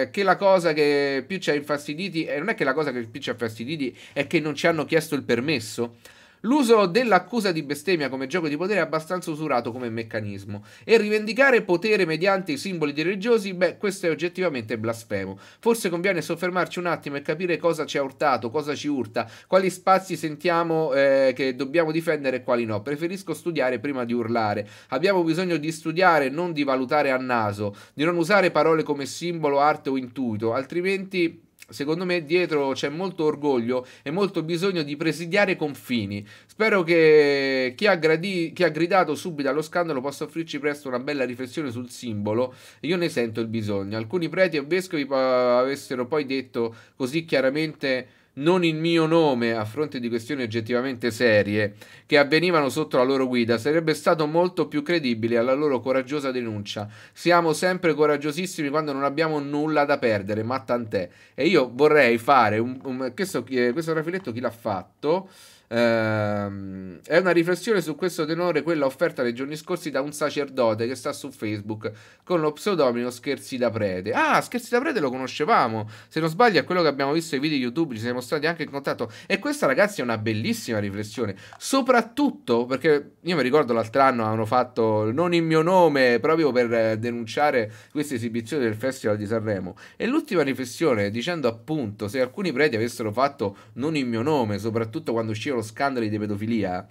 eh, che la cosa che più ci ha infastiditi, eh, non è che la cosa che più ci ha infastiditi è che non ci hanno chiesto il permesso. L'uso dell'accusa di bestemmia come gioco di potere è abbastanza usurato come meccanismo. E rivendicare potere mediante i simboli religiosi, beh, questo è oggettivamente blasfemo. Forse conviene soffermarci un attimo e capire cosa ci ha urtato, cosa ci urta, quali spazi sentiamo eh, che dobbiamo difendere e quali no. Preferisco studiare prima di urlare. Abbiamo bisogno di studiare, non di valutare a naso, di non usare parole come simbolo, arte o intuito, altrimenti Secondo me dietro c'è molto orgoglio e molto bisogno di presidiare confini. Spero che chi ha, gradi, chi ha, gridato subito allo scandalo possa offrirci presto una bella riflessione sul simbolo. Io ne sento il bisogno. Alcuni preti e vescovi avessero poi detto così chiaramente non in mio nome a fronte di questioni oggettivamente serie che avvenivano sotto la loro guida, sarebbe stato molto più credibile alla loro coraggiosa denuncia. Siamo sempre coraggiosissimi quando non abbiamo nulla da perdere, ma tant'è. E io vorrei fare un, un questo, questo raffiletto chi l'ha fatto? Ehm, è una riflessione su questo tenore quella offerta nei giorni scorsi da un sacerdote che sta su Facebook con lo pseudonimo Scherzi da Prete. Ah, Scherzi da Prete lo conoscevamo. Se non sbaglio, è quello che abbiamo visto i video YouTube, ci siamo stati anche in contatto. E questa, ragazzi, è una bellissima riflessione. Soprattutto perché io mi ricordo l'altro anno avevano fatto non in mio nome proprio per denunciare questa esibizione del Festival di Sanremo. E l'ultima riflessione dicendo appunto se alcuni preti avessero fatto non in mio nome, soprattutto quando uscivano lo scandalo di pedofilia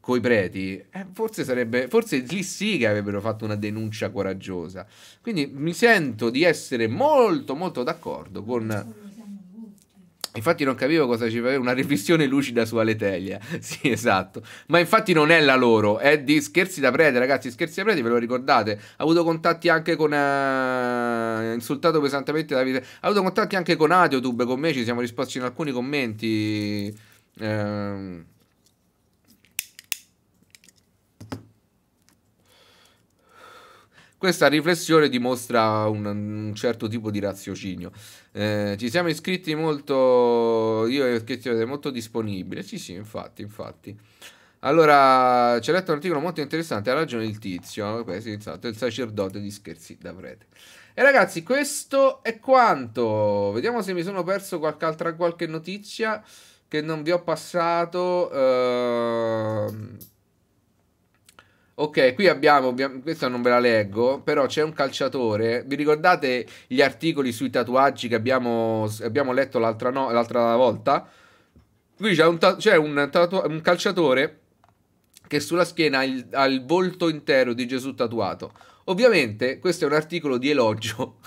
coi preti, eh, forse sarebbe, forse lì sì che avrebbero fatto una denuncia coraggiosa. Quindi mi sento di essere molto, molto d'accordo con. Infatti non capivo cosa ci faceva, una riflessione lucida su Aleteglia, sì, esatto. Ma infatti non è la loro, è di Scherzi da Prete, ragazzi, Scherzi da Prete, ve lo ricordate? Ha avuto contatti anche con... Uh, insultato pesantemente da vita. Ha avuto contatti anche con Adiotube, con me, ci siamo risposti in alcuni commenti Ehm, questa riflessione dimostra un, un, certo tipo di raziocinio. Eh, ci siamo iscritti molto. Io e Schietti molto disponibile. Sì, sì, infatti, infatti. Allora, ha letto un articolo molto interessante, ha ragione il tizio, eh, esatto, il sacerdote di scherzi da prete. E ragazzi, questo è quanto. Vediamo se mi sono perso qualche altra qualche notizia che non vi ho passato. Uh... Ok, qui abbiamo, questa non ve la leggo, però c'è un calciatore, vi ricordate gli articoli sui tatuaggi che abbiamo, abbiamo letto l'altra, no, volta? Qui c'è, un, un, un, calciatore che sulla schiena ha il, ha il volto intero di Gesù tatuato. Ovviamente questo è un articolo di elogio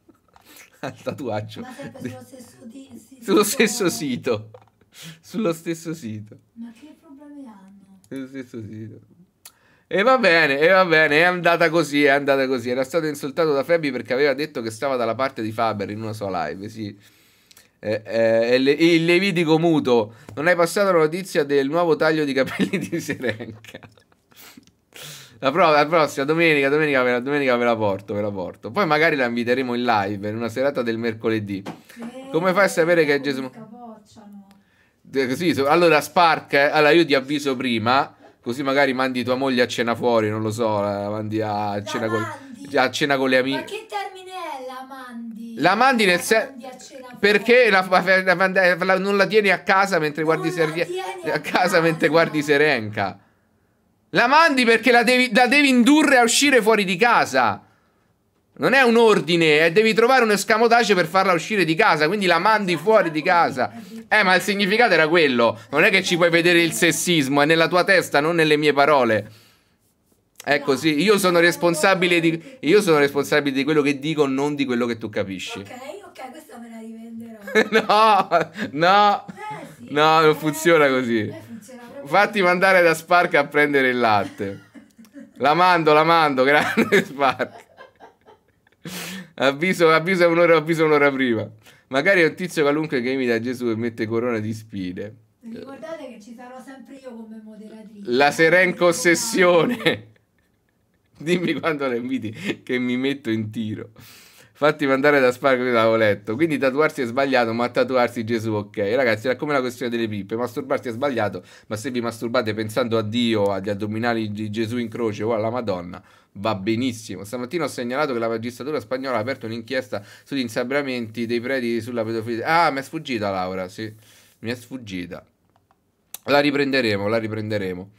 al tatuaggio. Ma sempre sullo stesso, di, sullo stesso sito. Sullo stesso sito. Ma che problemi hanno? Sullo stesso sito. E va bene, e va bene, è andata così, è andata così. Era stato insultato da Febby perché aveva detto che stava dalla parte di Faber in una sua live, sì. Eh, eh, il Levitico muto. Non hai passato la notizia del nuovo taglio di capelli di Serenca. La, pro- la prossima domenica, domenica, ve la, domenica ve la porto, ve la porto. Poi magari la inviteremo in live in una serata del mercoledì. Come fai a sapere che è Gesù? Eh, sì, allora Spark, eh, allora io ti avviso prima, così magari mandi tua moglie a cena fuori, non lo so, la mandi a cena, con, a cena con le amiche. Ma che termine è la mandi? La mandi nel senso perché la, la, la, non la tieni a casa mentre guardi serie, a casa mentre guardi Serenca. La mandi perché la devi, la devi indurre a uscire fuori di casa. Non è un ordine, eh, devi trovare un escamotage per farla uscire di casa, quindi la mandi fuori di casa. Eh, ma il significato era quello. Non è che ci puoi vedere il sessismo, è nella tua testa, non nelle mie parole. È così, io sono responsabile di, io sono responsabile di quello che dico, non di quello che tu capisci. Ok, ok, questa me la rivenderò. no, no, eh, no, non funziona così. Eh, Fatti mandare da Spark a prendere il latte. La mando, la mando, grande Spark. Avviso, avviso un'ora, avviso un'ora prima. Magari è un tizio qualunque che imita Gesù e mette corona di spine. Ricordate che ci sarò sempre io come moderatrice. La sera in ossessione. Dimmi quando la inviti che mi metto in tiro fatti mandare da Spargo che l'avevo letto. Quindi tatuarsi è sbagliato, ma tatuarsi Gesù ok. Ragazzi, era come la questione delle pippe, masturbarsi è sbagliato, ma se vi masturbate pensando a Dio, agli addominali di Gesù in croce o alla Madonna, va benissimo. Stamattina ho segnalato che la magistratura spagnola ha aperto un'inchiesta sugli insabramenti dei preti sulla pedofilia. Ah, mi è sfuggita Laura, sì, mi è sfuggita. La riprenderemo, la riprenderemo.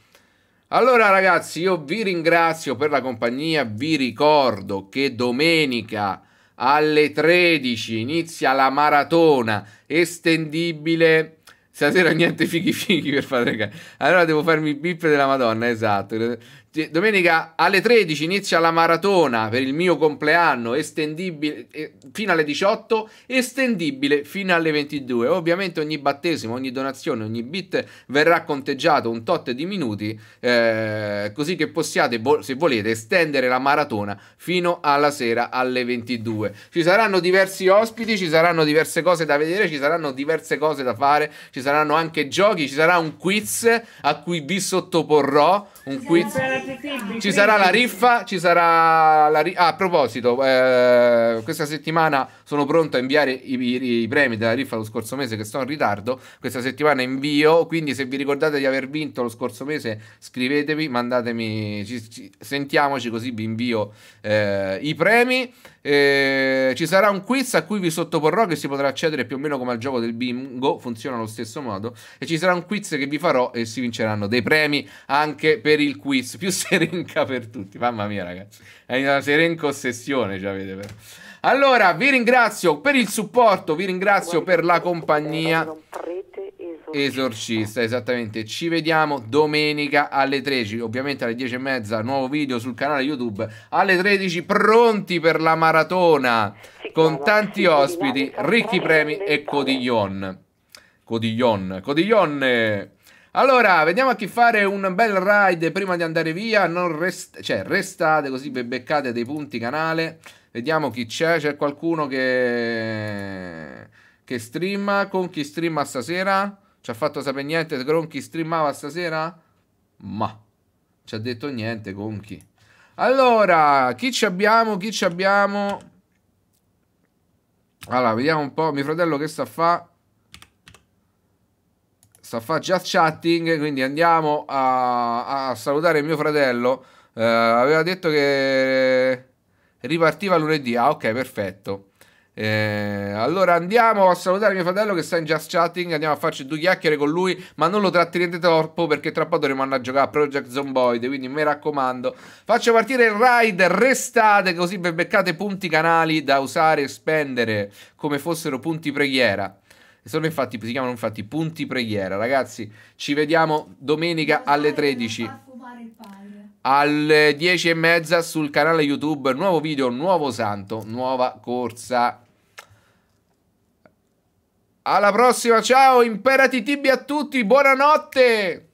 Allora ragazzi, io vi ringrazio per la compagnia, vi ricordo che domenica alle 13 inizia la maratona estendibile. Stasera niente fighi fighi per fare Allora devo farmi il bip della Madonna, esatto domenica alle 13 inizia la maratona per il mio compleanno, estendibile eh, fino alle 18, estendibile fino alle 22. Ovviamente ogni battesimo, ogni donazione, ogni bit verrà conteggiato un tot di minuti, eh, così che possiate, se volete, estendere la maratona fino alla sera alle 22. Ci saranno diversi ospiti, ci saranno diverse cose da vedere, ci saranno diverse cose da fare, ci saranno anche giochi, ci sarà un quiz a cui vi sottoporrò, un quiz... Ci sarà la riffa, ci sarà la riffa. Ah, a proposito, eh, questa settimana sono pronto a inviare i, i, i, premi della riffa lo scorso mese che sto in ritardo. Questa settimana invio, quindi se vi ricordate di aver vinto lo scorso mese, scrivetevi, mandatemi, ci, ci, sentiamoci così vi invio eh, i premi. Eh, ci sarà un quiz a cui vi sottoporrò che si potrà accedere più o meno come al gioco del bingo, funziona allo stesso modo. E ci sarà un quiz che vi farò e si vinceranno dei premi anche per il quiz. Più serenca per tutti, mamma mia ragazzi. È una serenca ossessione, già avete però. Allora, vi ringrazio per il supporto, vi ringrazio per la compagnia. Esorcista, esattamente. Ci vediamo domenica alle 13, ovviamente alle 10 e mezza, nuovo video sul canale YouTube. Alle 13 pronti per la maratona con tanti ospiti, ricchi premi e codillon. Codillon, codillon. Allora, vediamo a chi fare un bel ride prima di andare via. Rest cioè, restate così vi beccate dei punti canale. Vediamo chi c'è. C'è qualcuno che... che streama. Con chi streama stasera? Ci ha fatto sapere niente. Gronchi streamava stasera? Ma ci ha detto niente, Gronchi. Allora, chi ci abbiamo? Chi ci abbiamo? Allora, vediamo un po'. Mio fratello che sta a fa? Sta a fa già chatting, quindi andiamo a, a salutare mio fratello. Uh, aveva detto che ripartiva lunedì. Ah, ok, perfetto. Eh, allora andiamo a salutare mio fratello che sta in just chatting. Andiamo a farci due chiacchiere con lui. Ma non lo tratterete troppo perché tra poco dovremo andare a giocare a Project Zomboid. Quindi mi raccomando, faccio partire il raid. Restate così vi beccate punti canali da usare e spendere come fossero punti preghiera. Sono infatti, si chiamano infatti punti preghiera. Ragazzi, ci vediamo domenica alle 13. Alle 10 e mezza sul canale YouTube. Nuovo video, nuovo santo, nuova corsa. Alla prossima, ciao, imperati tibi a tutti, buonanotte!